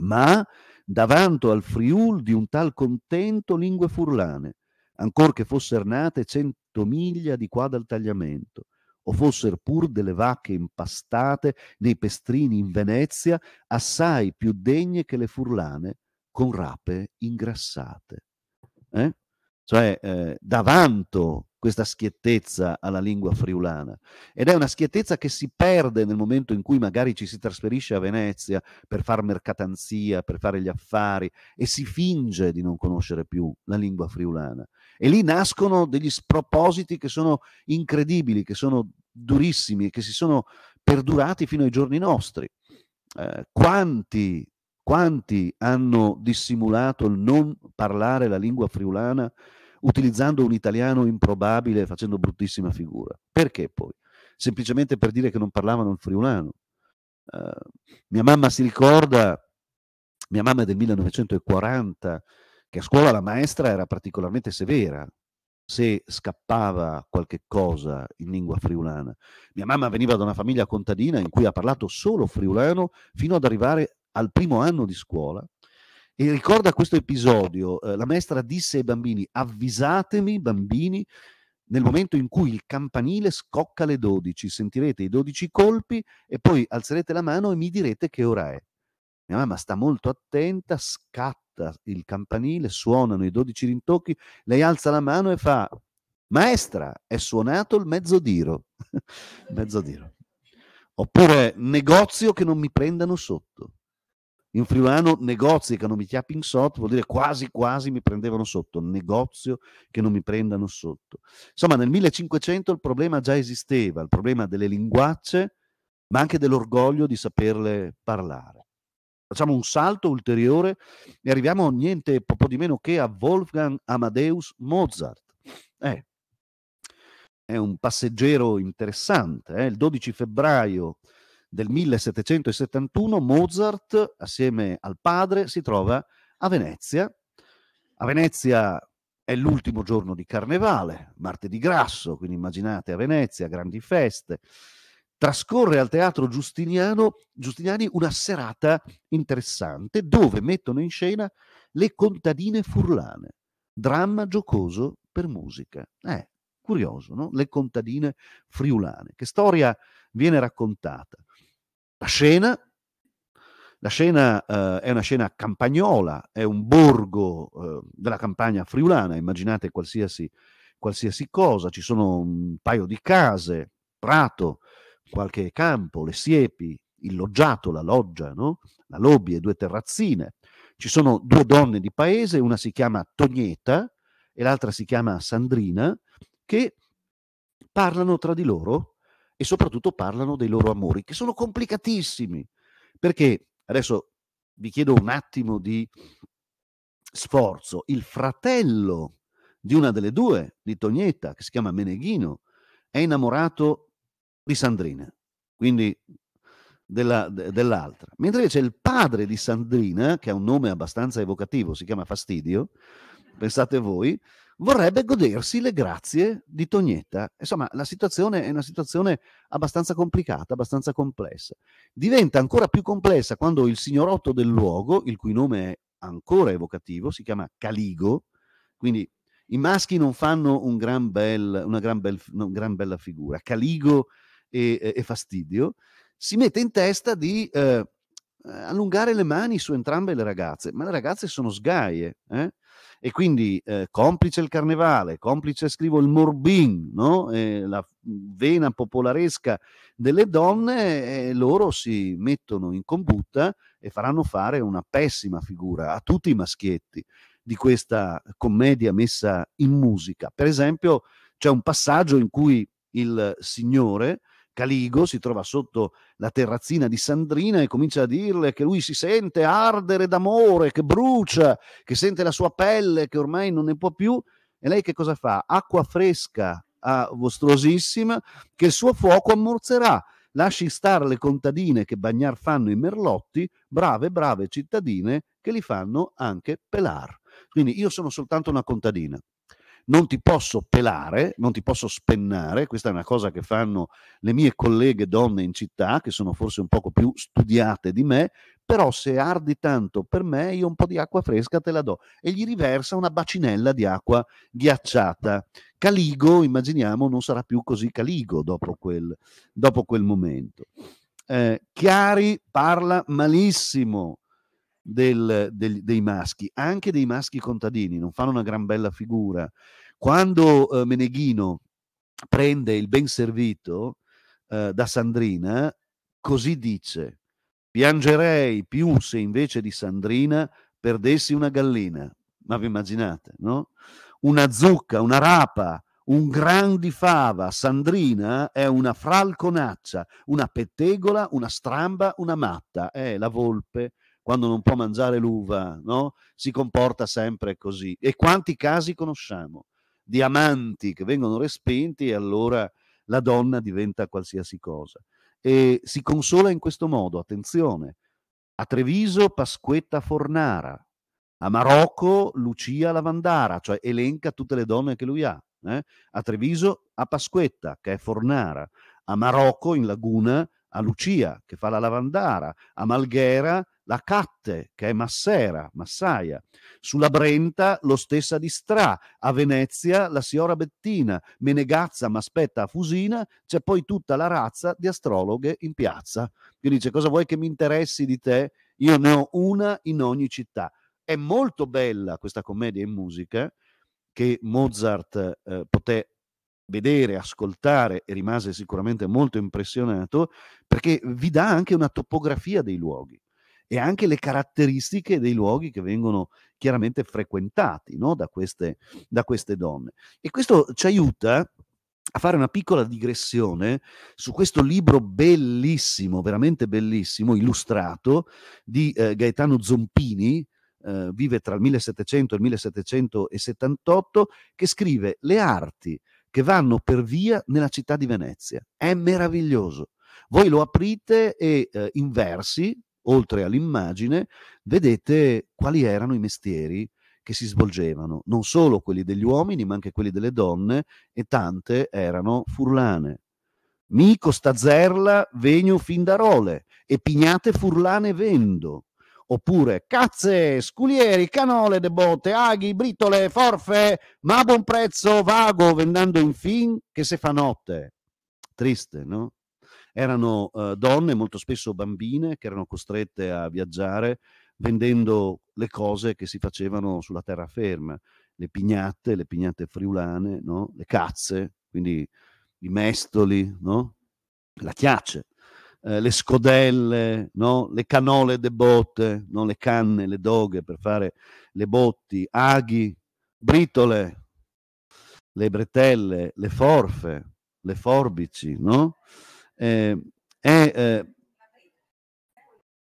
Ma davanti al Friul di un tal contento lingue furlane, ancor che fosser nate cento miglia di qua dal tagliamento, o fosser pur delle vacche impastate nei pestrini in Venezia, assai più degne che le furlane con rape ingrassate. Eh? Cioè, eh, davanto questa schiettezza alla lingua friulana ed è una schiettezza che si perde nel momento in cui magari ci si trasferisce a Venezia per far mercatanzia, per fare gli affari e si finge di non conoscere più la lingua friulana e lì nascono degli spropositi che sono incredibili, che sono durissimi, e che si sono perdurati fino ai giorni nostri. Eh, quanti, quanti hanno dissimulato il non parlare la lingua friulana utilizzando un italiano improbabile, facendo bruttissima figura? Perché poi? Semplicemente per dire che non parlavano il friulano. Eh, mia mamma si ricorda, mia mamma è del 1940, che a scuola la maestra era particolarmente severa se scappava qualche cosa in lingua friulana. Mia mamma veniva da una famiglia contadina in cui ha parlato solo friulano fino ad arrivare al primo anno di scuola e ricorda questo episodio, eh, la maestra disse ai bambini avvisatemi bambini nel momento in cui il campanile scocca le 12, sentirete i 12 colpi e poi alzerete la mano e mi direte che ora è. Mia mamma sta molto attenta, scatta scatta il campanile, suonano i dodici rintocchi, lei alza la mano e fa, maestra, è suonato il mezzodiro. mezzodiro. Oppure negozio che non mi prendano sotto. In friulano negozi che non mi chiappino sotto vuol dire quasi quasi mi prendevano sotto, negozio che non mi prendano sotto. Insomma, nel 1500 il problema già esisteva, il problema delle linguacce, ma anche dell'orgoglio di saperle parlare facciamo un salto ulteriore e arriviamo a niente poco di meno che a Wolfgang Amadeus Mozart. Eh, è un passeggero interessante. Eh? Il 12 febbraio del 1771 Mozart, assieme al padre, si trova a Venezia. A Venezia è l'ultimo giorno di carnevale, martedì grasso, quindi immaginate a Venezia, grandi feste trascorre al teatro Giustiniano, Giustiniani una serata interessante dove mettono in scena le contadine furlane, dramma giocoso per musica. Eh, curioso, no? Le contadine friulane. Che storia viene raccontata? La scena, la scena eh, è una scena campagnola, è un borgo eh, della campagna friulana, immaginate qualsiasi, qualsiasi cosa, ci sono un paio di case, prato, qualche campo, le siepi, il loggiato, la loggia, no? la lobby e due terrazzine. Ci sono due donne di paese, una si chiama Togneta e l'altra si chiama Sandrina, che parlano tra di loro e soprattutto parlano dei loro amori, che sono complicatissimi, perché adesso vi chiedo un attimo di sforzo, il fratello di una delle due, di Tognetta, che si chiama Meneghino, è innamorato di Sandrina, quindi della, de, dell'altra. Mentre invece il padre di Sandrina, che ha un nome abbastanza evocativo, si chiama Fastidio, pensate voi, vorrebbe godersi le grazie di Tognetta. Insomma, la situazione è una situazione abbastanza complicata, abbastanza complessa. Diventa ancora più complessa quando il signorotto del luogo, il cui nome è ancora evocativo, si chiama Caligo, quindi i maschi non fanno un gran bel, una gran, bel, una gran bella figura. Caligo e, e fastidio, si mette in testa di eh, allungare le mani su entrambe le ragazze, ma le ragazze sono sgaie. Eh? E quindi eh, complice il carnevale, complice scrivo il morbin, no? Eh, la vena popolaresca delle donne, eh, loro si mettono in combutta e faranno fare una pessima figura a tutti i maschietti di questa commedia messa in musica. Per esempio c'è un passaggio in cui il signore Caligo si trova sotto la terrazzina di Sandrina e comincia a dirle che lui si sente ardere d'amore, che brucia, che sente la sua pelle, che ormai non ne può più. E lei che cosa fa? Acqua fresca a vostrosissima che il suo fuoco ammorzerà. Lasci stare le contadine che bagnar fanno i merlotti, brave, brave cittadine che li fanno anche pelar. Quindi io sono soltanto una contadina, non ti posso pelare, non ti posso spennare, questa è una cosa che fanno le mie colleghe donne in città, che sono forse un poco più studiate di me, però se ardi tanto per me io un po' di acqua fresca te la do e gli riversa una bacinella di acqua ghiacciata. Caligo, immaginiamo, non sarà più così caligo dopo quel, dopo quel momento. Eh, Chiari parla malissimo del, del, dei maschi, anche dei maschi contadini, non fanno una gran bella figura. Quando eh, Meneghino prende il ben servito eh, da Sandrina, così dice, piangerei più se invece di Sandrina perdessi una gallina. Ma vi immaginate, no? Una zucca, una rapa, un gran di fava. Sandrina è una fralconaccia, una pettegola, una stramba, una matta. È la volpe quando non può mangiare l'uva, no? si comporta sempre così. E quanti casi conosciamo di amanti che vengono respinti e allora la donna diventa qualsiasi cosa. E si consola in questo modo, attenzione, a Treviso Pasquetta Fornara, a Marocco Lucia Lavandara, cioè elenca tutte le donne che lui ha. Eh? A Treviso a Pasquetta, che è Fornara, a Marocco in Laguna a Lucia, che fa la Lavandara, a Malghera la Catte, che è Massera, Massaia, sulla Brenta lo stessa di Stra, a Venezia la signora Bettina, Menegazza ma aspetta a Fusina, c'è poi tutta la razza di astrologhe in piazza. Che dice cosa vuoi che mi interessi di te? Io ne ho una in ogni città. È molto bella questa commedia in musica che Mozart eh, poté vedere, ascoltare e rimase sicuramente molto impressionato perché vi dà anche una topografia dei luoghi e anche le caratteristiche dei luoghi che vengono chiaramente frequentati no? da, queste, da queste donne. E questo ci aiuta a fare una piccola digressione su questo libro bellissimo, veramente bellissimo, illustrato, di eh, Gaetano Zompini, eh, vive tra il 1700 e il 1778, che scrive Le arti che vanno per via nella città di Venezia. È meraviglioso. Voi lo aprite e eh, in versi, oltre all'immagine, vedete quali erano i mestieri che si svolgevano, non solo quelli degli uomini, ma anche quelli delle donne, e tante erano furlane. Mico stazzerla vegno fin da role, e pignate furlane vendo. Oppure cazze, sculieri, canole, de botte, aghi, britole, forfe, ma a buon prezzo vago vendendo in fin, che se fa notte. Triste, no? erano eh, donne, molto spesso bambine, che erano costrette a viaggiare vendendo le cose che si facevano sulla terraferma, le pignatte, le pignatte friulane, no? le cazze, quindi i mestoli, no? la chiace, eh, le scodelle, no? le canole de botte, le canne, le doghe per fare le botti, aghi, britole, le bretelle, le forfe, le forbici, no? eh, è, eh...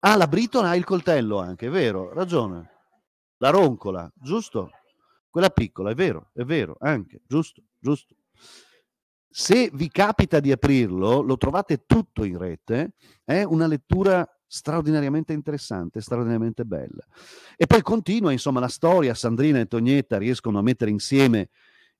ah, la Briton ha il coltello anche, è vero, ragione. La roncola, giusto? Quella piccola, è vero, è vero, anche, giusto, giusto. Se vi capita di aprirlo, lo trovate tutto in rete, è una lettura straordinariamente interessante, straordinariamente bella. E poi continua, insomma, la storia, Sandrina e Tognetta riescono a mettere insieme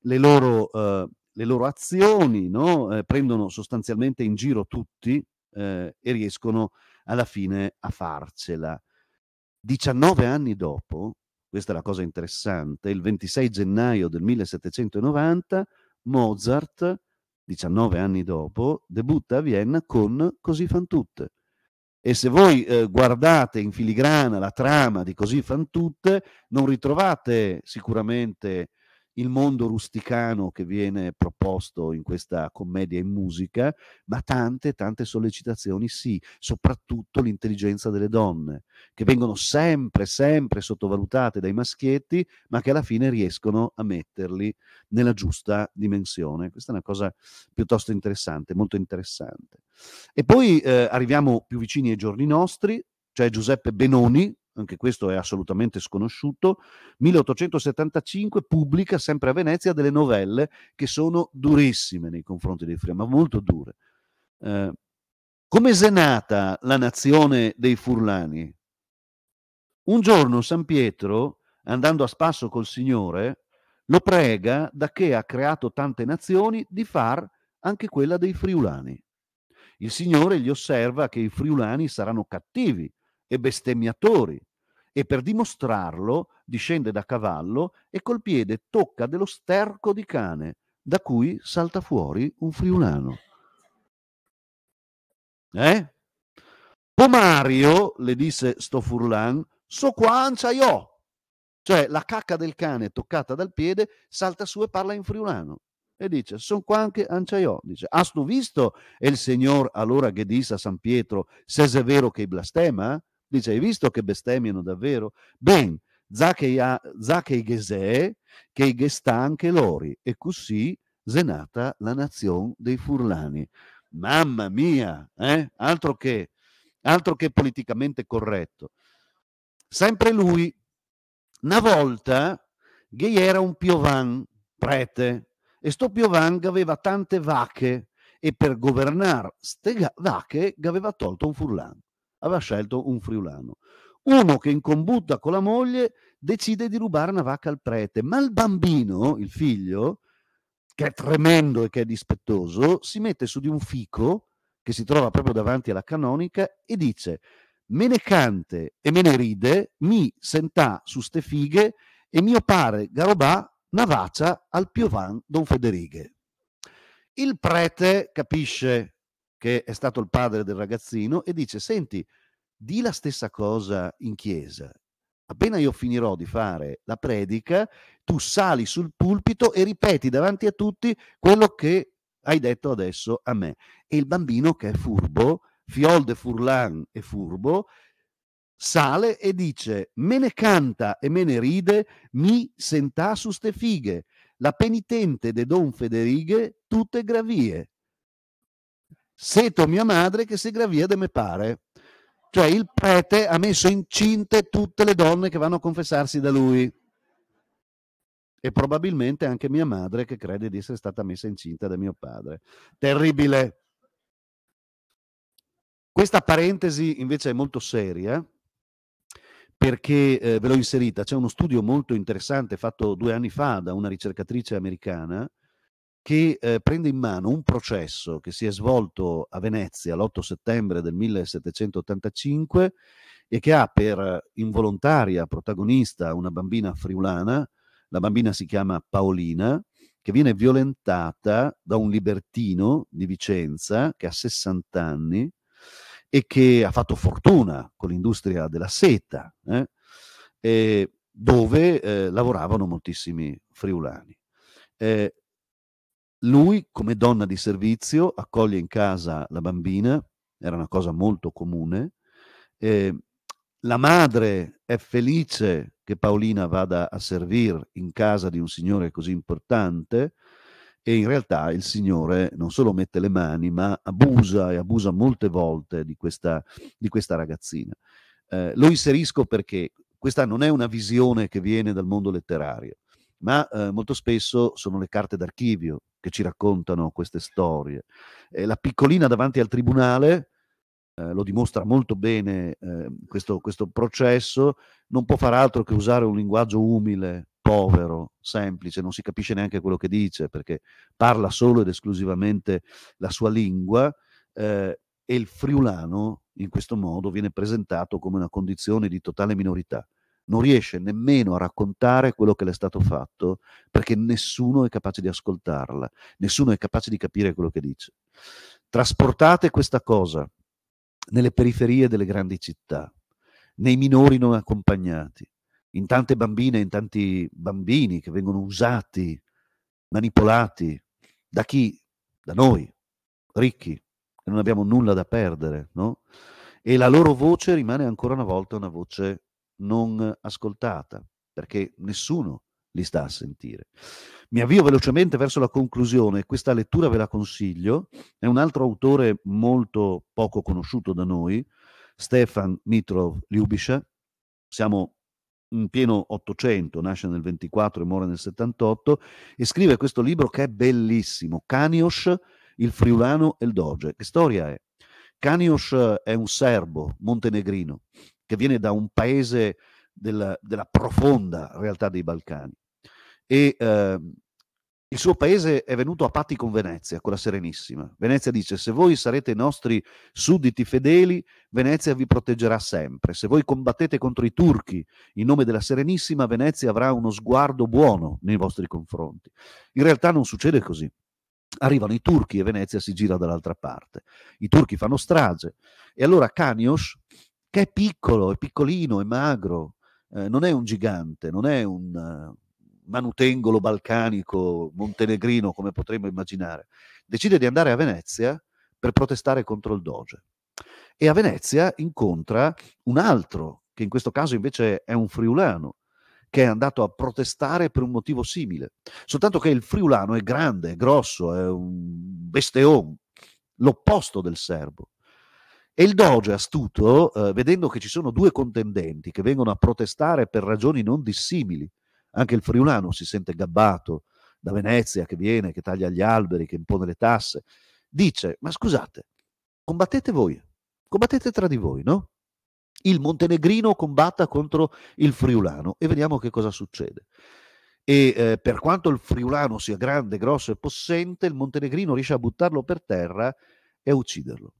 le loro... Eh, le loro azioni no? eh, prendono sostanzialmente in giro tutti eh, e riescono alla fine a farcela. 19 anni dopo, questa è la cosa interessante, il 26 gennaio del 1790, Mozart, 19 anni dopo, debutta a Vienna con Così fan tutte. E se voi eh, guardate in filigrana la trama di Così fan tutte, non ritrovate sicuramente il mondo rusticano che viene proposto in questa commedia in musica, ma tante, tante sollecitazioni sì, soprattutto l'intelligenza delle donne, che vengono sempre, sempre sottovalutate dai maschietti, ma che alla fine riescono a metterli nella giusta dimensione. Questa è una cosa piuttosto interessante, molto interessante. E poi eh, arriviamo più vicini ai giorni nostri, cioè Giuseppe Benoni, anche questo è assolutamente sconosciuto, 1875 pubblica sempre a Venezia delle novelle che sono durissime nei confronti dei Furlan, ma molto dure. Eh, come è nata la nazione dei Furlani? Un giorno San Pietro, andando a spasso col Signore, lo prega da che ha creato tante nazioni di far anche quella dei friulani. Il Signore gli osserva che i friulani saranno cattivi e bestemmiatori e per dimostrarlo discende da cavallo e col piede tocca dello sterco di cane da cui salta fuori un friulano. Eh? Pomario, le disse sto furlan, so quancia io. Cioè la cacca del cane toccata dal piede salta su e parla in friulano e dice son qua anche anciaiò dice hast tu visto il signor allora che disse a San Pietro se è vero che blastema? Eh? Dice, hai visto che bestemmiano davvero? Ben, Zacchei Gesè, che i anche lori, e così zenata la nazione dei furlani. Mamma mia, eh? altro, che, altro che politicamente corretto. Sempre lui, una volta, che era un piovan, prete, e sto piovan aveva tante vacche, e per governare queste vacche aveva tolto un furlano aveva scelto un friulano. Uno che in combutta con la moglie decide di rubare una vacca al prete, ma il bambino, il figlio, che è tremendo e che è dispettoso, si mette su di un fico che si trova proprio davanti alla canonica e dice me ne cante e me ne ride, mi sentà su ste fighe e mio pare Garobà navaccia al Piovan Don Federighe. Il prete capisce che è stato il padre del ragazzino, e dice, senti, di la stessa cosa in chiesa. Appena io finirò di fare la predica, tu sali sul pulpito e ripeti davanti a tutti quello che hai detto adesso a me. E il bambino che è furbo, Fiolde Furlan è furbo, sale e dice, me ne canta e me ne ride, mi sentà su ste fighe, la penitente de Don Federighe, tutte gravie seto mia madre che si gravia de me pare. Cioè il prete ha messo incinte tutte le donne che vanno a confessarsi da lui e probabilmente anche mia madre che crede di essere stata messa incinta da mio padre. Terribile. Questa parentesi invece è molto seria perché eh, ve l'ho inserita, c'è uno studio molto interessante fatto due anni fa da una ricercatrice americana che eh, prende in mano un processo che si è svolto a Venezia l'8 settembre del 1785 e che ha per involontaria protagonista una bambina friulana, la bambina si chiama Paolina, che viene violentata da un libertino di Vicenza che ha 60 anni e che ha fatto fortuna con l'industria della seta, eh, dove eh, lavoravano moltissimi friulani. Eh, lui, come donna di servizio, accoglie in casa la bambina, era una cosa molto comune. Eh, la madre è felice che Paolina vada a servire in casa di un signore così importante e in realtà il signore non solo mette le mani, ma abusa e abusa molte volte di questa, di questa ragazzina. Eh, lo inserisco perché questa non è una visione che viene dal mondo letterario, ma eh, molto spesso sono le carte d'archivio che ci raccontano queste storie. Eh, la piccolina davanti al tribunale, eh, lo dimostra molto bene eh, questo, questo, processo, non può far altro che usare un linguaggio umile, povero, semplice, non si capisce neanche quello che dice perché parla solo ed esclusivamente la sua lingua eh, e il friulano in questo modo viene presentato come una condizione di totale minorità non riesce nemmeno a raccontare quello che le è stato fatto perché nessuno è capace di ascoltarla, nessuno è capace di capire quello che dice. Trasportate questa cosa nelle periferie delle grandi città, nei minori non accompagnati, in tante bambine, e in tanti bambini che vengono usati, manipolati da chi? Da noi, ricchi, che non abbiamo nulla da perdere, no? E la loro voce rimane ancora una volta una voce non ascoltata, perché nessuno li sta a sentire. Mi avvio velocemente verso la conclusione, questa lettura ve la consiglio, è un altro autore molto poco conosciuto da noi, Stefan Mitrov Ljubisha, siamo in pieno 800, nasce nel 24 e muore nel 78, e scrive questo libro che è bellissimo, Kanios, il friulano e il doge. Che storia è? Kanios è un serbo montenegrino che viene da un paese della, della profonda realtà dei Balcani. E eh, il suo paese è venuto a patti con Venezia, con la Serenissima. Venezia dice, se voi sarete nostri sudditi fedeli, Venezia vi proteggerà sempre. Se voi combattete contro i turchi in nome della Serenissima, Venezia avrà uno sguardo buono nei vostri confronti. In realtà non succede così arrivano i turchi e Venezia si gira dall'altra parte. I turchi fanno strage e allora Canios, che è piccolo, è piccolino, è magro, eh, non è un gigante, non è un uh, manutengolo balcanico, montenegrino come potremmo immaginare. Decide di andare a Venezia per protestare contro il Doge. E a Venezia incontra un altro, che in questo caso invece è un friulano, che è andato a protestare per un motivo simile. Soltanto che il friulano è grande, è grosso, è un bestione, l'opposto del serbo. E il Doge astuto, eh, vedendo che ci sono due contendenti che vengono a protestare per ragioni non dissimili, anche il friulano si sente gabbato da Venezia che viene, che taglia gli alberi, che impone le tasse, dice, ma scusate, combattete voi, combattete tra di voi, no? Il montenegrino combatta contro il friulano e vediamo che cosa succede. E eh, per quanto il friulano sia grande, grosso e possente, il montenegrino riesce a buttarlo per terra e a ucciderlo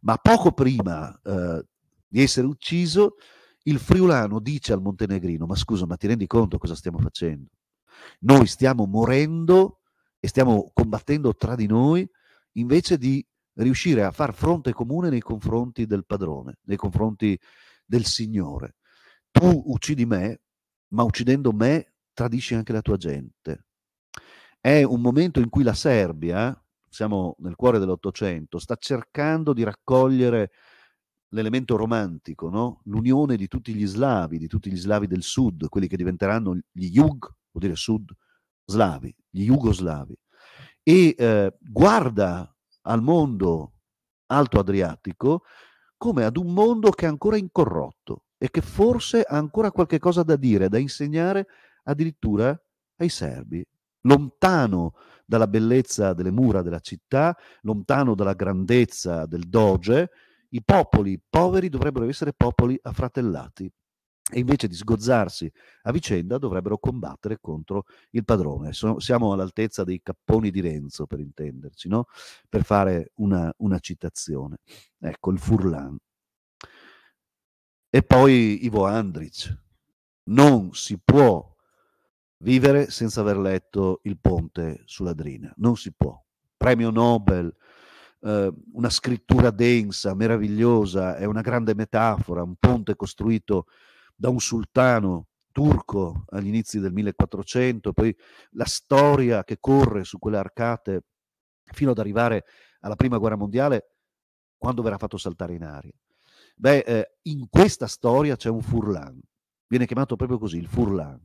ma poco prima eh, di essere ucciso, il friulano dice al montenegrino, ma scusa, ma ti rendi conto cosa stiamo facendo? Noi stiamo morendo e stiamo combattendo tra di noi invece di riuscire a far fronte comune nei confronti del padrone, nei confronti del Signore. Tu uccidi me, ma uccidendo me tradisci anche la tua gente. È un momento in cui la Serbia, siamo nel cuore dell'Ottocento, sta cercando di raccogliere l'elemento romantico, no? l'unione di tutti gli slavi, di tutti gli slavi del sud, quelli che diventeranno gli Yug, vuol dire sud, slavi, gli jugoslavi, e eh, guarda al mondo alto adriatico come ad un mondo che è ancora incorrotto e che forse ha ancora qualche cosa da dire, da insegnare addirittura ai serbi lontano dalla bellezza delle mura della città, lontano dalla grandezza del doge, i popoli poveri dovrebbero essere popoli affratellati e invece di sgozzarsi a vicenda dovrebbero combattere contro il padrone. So, siamo all'altezza dei capponi di Renzo, per intenderci, no? per fare una, una citazione. Ecco, il Furlan. E poi Ivo Andric. Non si può vivere senza aver letto Il ponte sulla Drina. Non si può. Premio Nobel, eh, una scrittura densa, meravigliosa, è una grande metafora, un ponte costruito da un sultano turco agli inizi del 1400, poi la storia che corre su quelle arcate fino ad arrivare alla prima guerra mondiale, quando verrà fatto saltare in aria. Beh, eh, in questa storia c'è un Furlan, viene chiamato proprio così, il Furlan,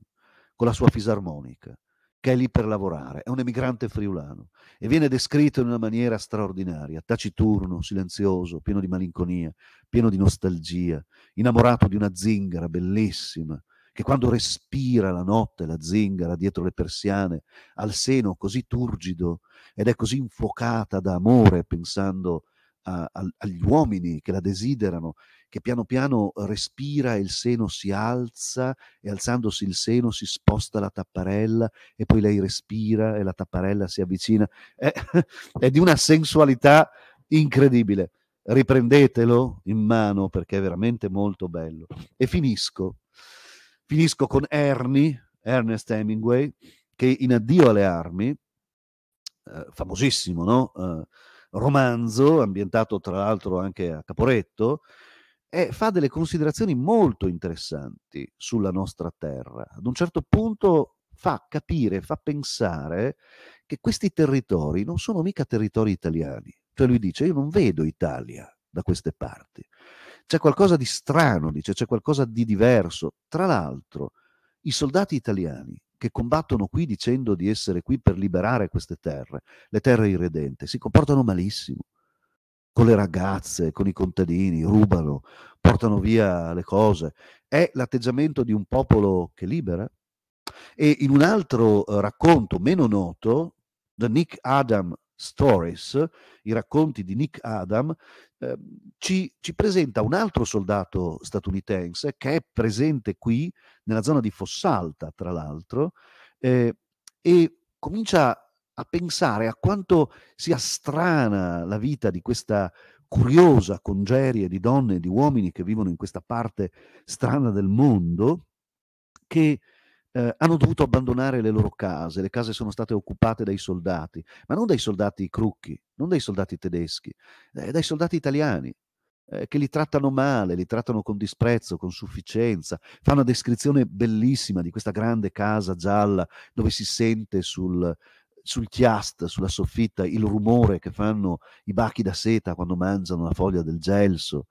con la sua fisarmonica, che è lì per lavorare, è un emigrante friulano e viene descritto in una maniera straordinaria, taciturno, silenzioso, pieno di malinconia, pieno di nostalgia, innamorato di una zingara bellissima, che quando respira la notte la zingara dietro le persiane, al seno così turgido ed è così infuocata da amore, pensando a, agli uomini che la desiderano, che piano piano respira e il seno si alza e alzandosi il seno si sposta la tapparella e poi lei respira e la tapparella si avvicina. È, eh, è di una sensualità incredibile. Riprendetelo in mano perché è veramente molto bello. E finisco. Finisco con Ernie, Ernest Hemingway, che in Addio alle armi, eh, famosissimo, no? Eh, romanzo, ambientato tra l'altro anche a Caporetto, e fa delle considerazioni molto interessanti sulla nostra terra. Ad un certo punto fa capire, fa pensare che questi territori non sono mica territori italiani. Cioè lui dice io non vedo Italia da queste parti. C'è qualcosa di strano, dice, c'è qualcosa di diverso. Tra l'altro, i soldati italiani che combattono qui dicendo di essere qui per liberare queste terre, le terre irredente, si comportano malissimo con le ragazze, con i contadini, rubano, portano via le cose. È l'atteggiamento di un popolo che libera. E in un altro eh, racconto meno noto, da Nick Adam Stories, i racconti di Nick Adam, eh, ci, ci, presenta un altro soldato statunitense che è presente qui nella zona di Fossalta, tra l'altro, eh, e comincia a pensare a quanto sia strana la vita di questa curiosa congerie di donne e di uomini che vivono in questa parte strana del mondo, che eh, hanno dovuto abbandonare le loro case, le case sono state occupate dai soldati, ma non dai soldati crucchi, non dai soldati tedeschi, eh, dai soldati italiani, eh, che li trattano male, li trattano con disprezzo, con sufficienza. Fa una descrizione bellissima di questa grande casa gialla dove si sente sul, sul chiast, sulla soffitta, il rumore che fanno i bachi da seta quando mangiano la foglia del gelso,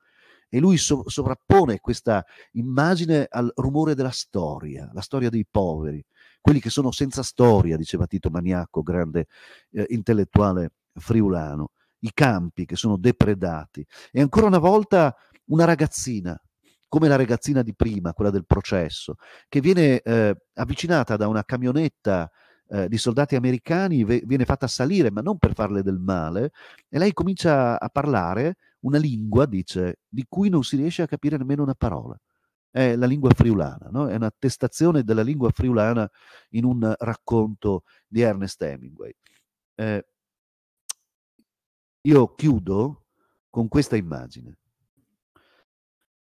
e lui so- sovrappone questa immagine al rumore della storia, la storia dei poveri, quelli che sono senza storia, diceva Tito Maniacco, grande eh, intellettuale friulano, i campi che sono depredati e ancora una volta una ragazzina come la ragazzina di prima, quella del processo, che viene eh, avvicinata da una camionetta eh, di soldati americani, viene fatta salire, ma non per farle del male, e lei comincia a parlare una lingua, dice, di cui non si riesce a capire nemmeno una parola. È la lingua friulana, no? è un'attestazione della lingua friulana in un racconto di Ernest Hemingway. Eh, io chiudo con questa immagine.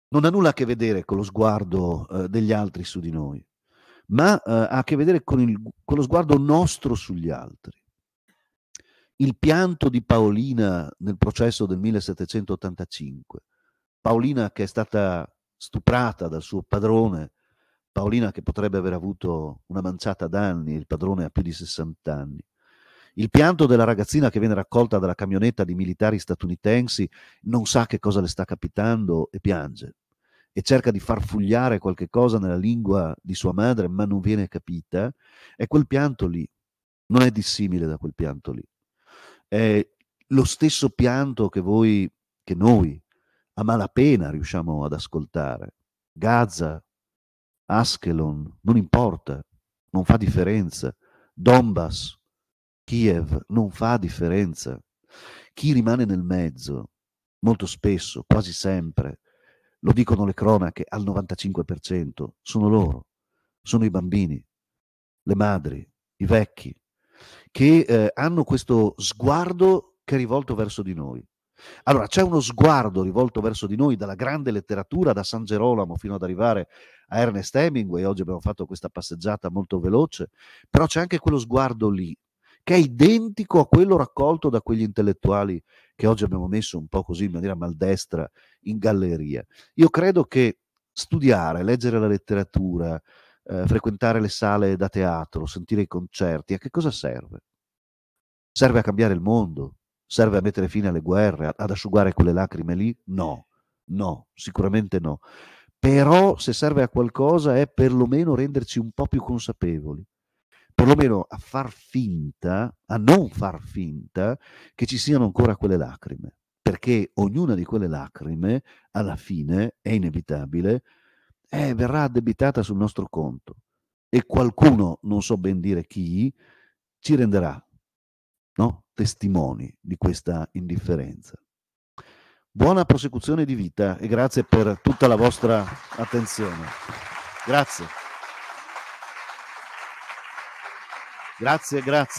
Non ha nulla a che vedere con lo sguardo eh, degli altri su di noi, ma eh, ha a che vedere con, il, con lo sguardo nostro sugli altri il pianto di Paolina nel processo del 1785. Paolina che è stata stuprata dal suo padrone, Paolina che potrebbe aver avuto una manciata d'anni, il padrone ha più di 60 anni. Il pianto della ragazzina che viene raccolta dalla camionetta di militari statunitensi non sa che cosa le sta capitando e piange e cerca di far fugliare qualche cosa nella lingua di sua madre ma non viene capita, è quel pianto lì, non è dissimile da quel pianto lì è lo stesso pianto che voi, che noi, a malapena riusciamo ad ascoltare. Gaza, Askelon, non importa, non fa differenza. Donbass, Kiev, non fa differenza. Chi rimane nel mezzo, molto spesso, quasi sempre, lo dicono le cronache, al 95%, sono loro, sono i bambini, le madri, i vecchi, che eh, hanno questo sguardo che è rivolto verso di noi. Allora c'è uno sguardo rivolto verso di noi dalla grande letteratura, da San Gerolamo fino ad arrivare a Ernest Hemingway, oggi abbiamo fatto questa passeggiata molto veloce, però c'è anche quello sguardo lì, che è identico a quello raccolto da quegli intellettuali che oggi abbiamo messo un po' così in maniera maldestra in galleria. Io credo che studiare, leggere la letteratura, eh, frequentare le sale da teatro, sentire i concerti, a che cosa serve? Serve a cambiare il mondo? Serve a mettere fine alle guerre, ad asciugare quelle lacrime lì? No, no, sicuramente no. Però se serve a qualcosa è perlomeno renderci un po' più consapevoli, perlomeno a far finta, a non far finta che ci siano ancora quelle lacrime, perché ognuna di quelle lacrime alla fine è inevitabile eh, verrà addebitata sul nostro conto e qualcuno, non so ben dire chi, ci renderà no? testimoni di questa indifferenza. Buona prosecuzione di vita e grazie per tutta la vostra attenzione. Grazie. Grazie, grazie.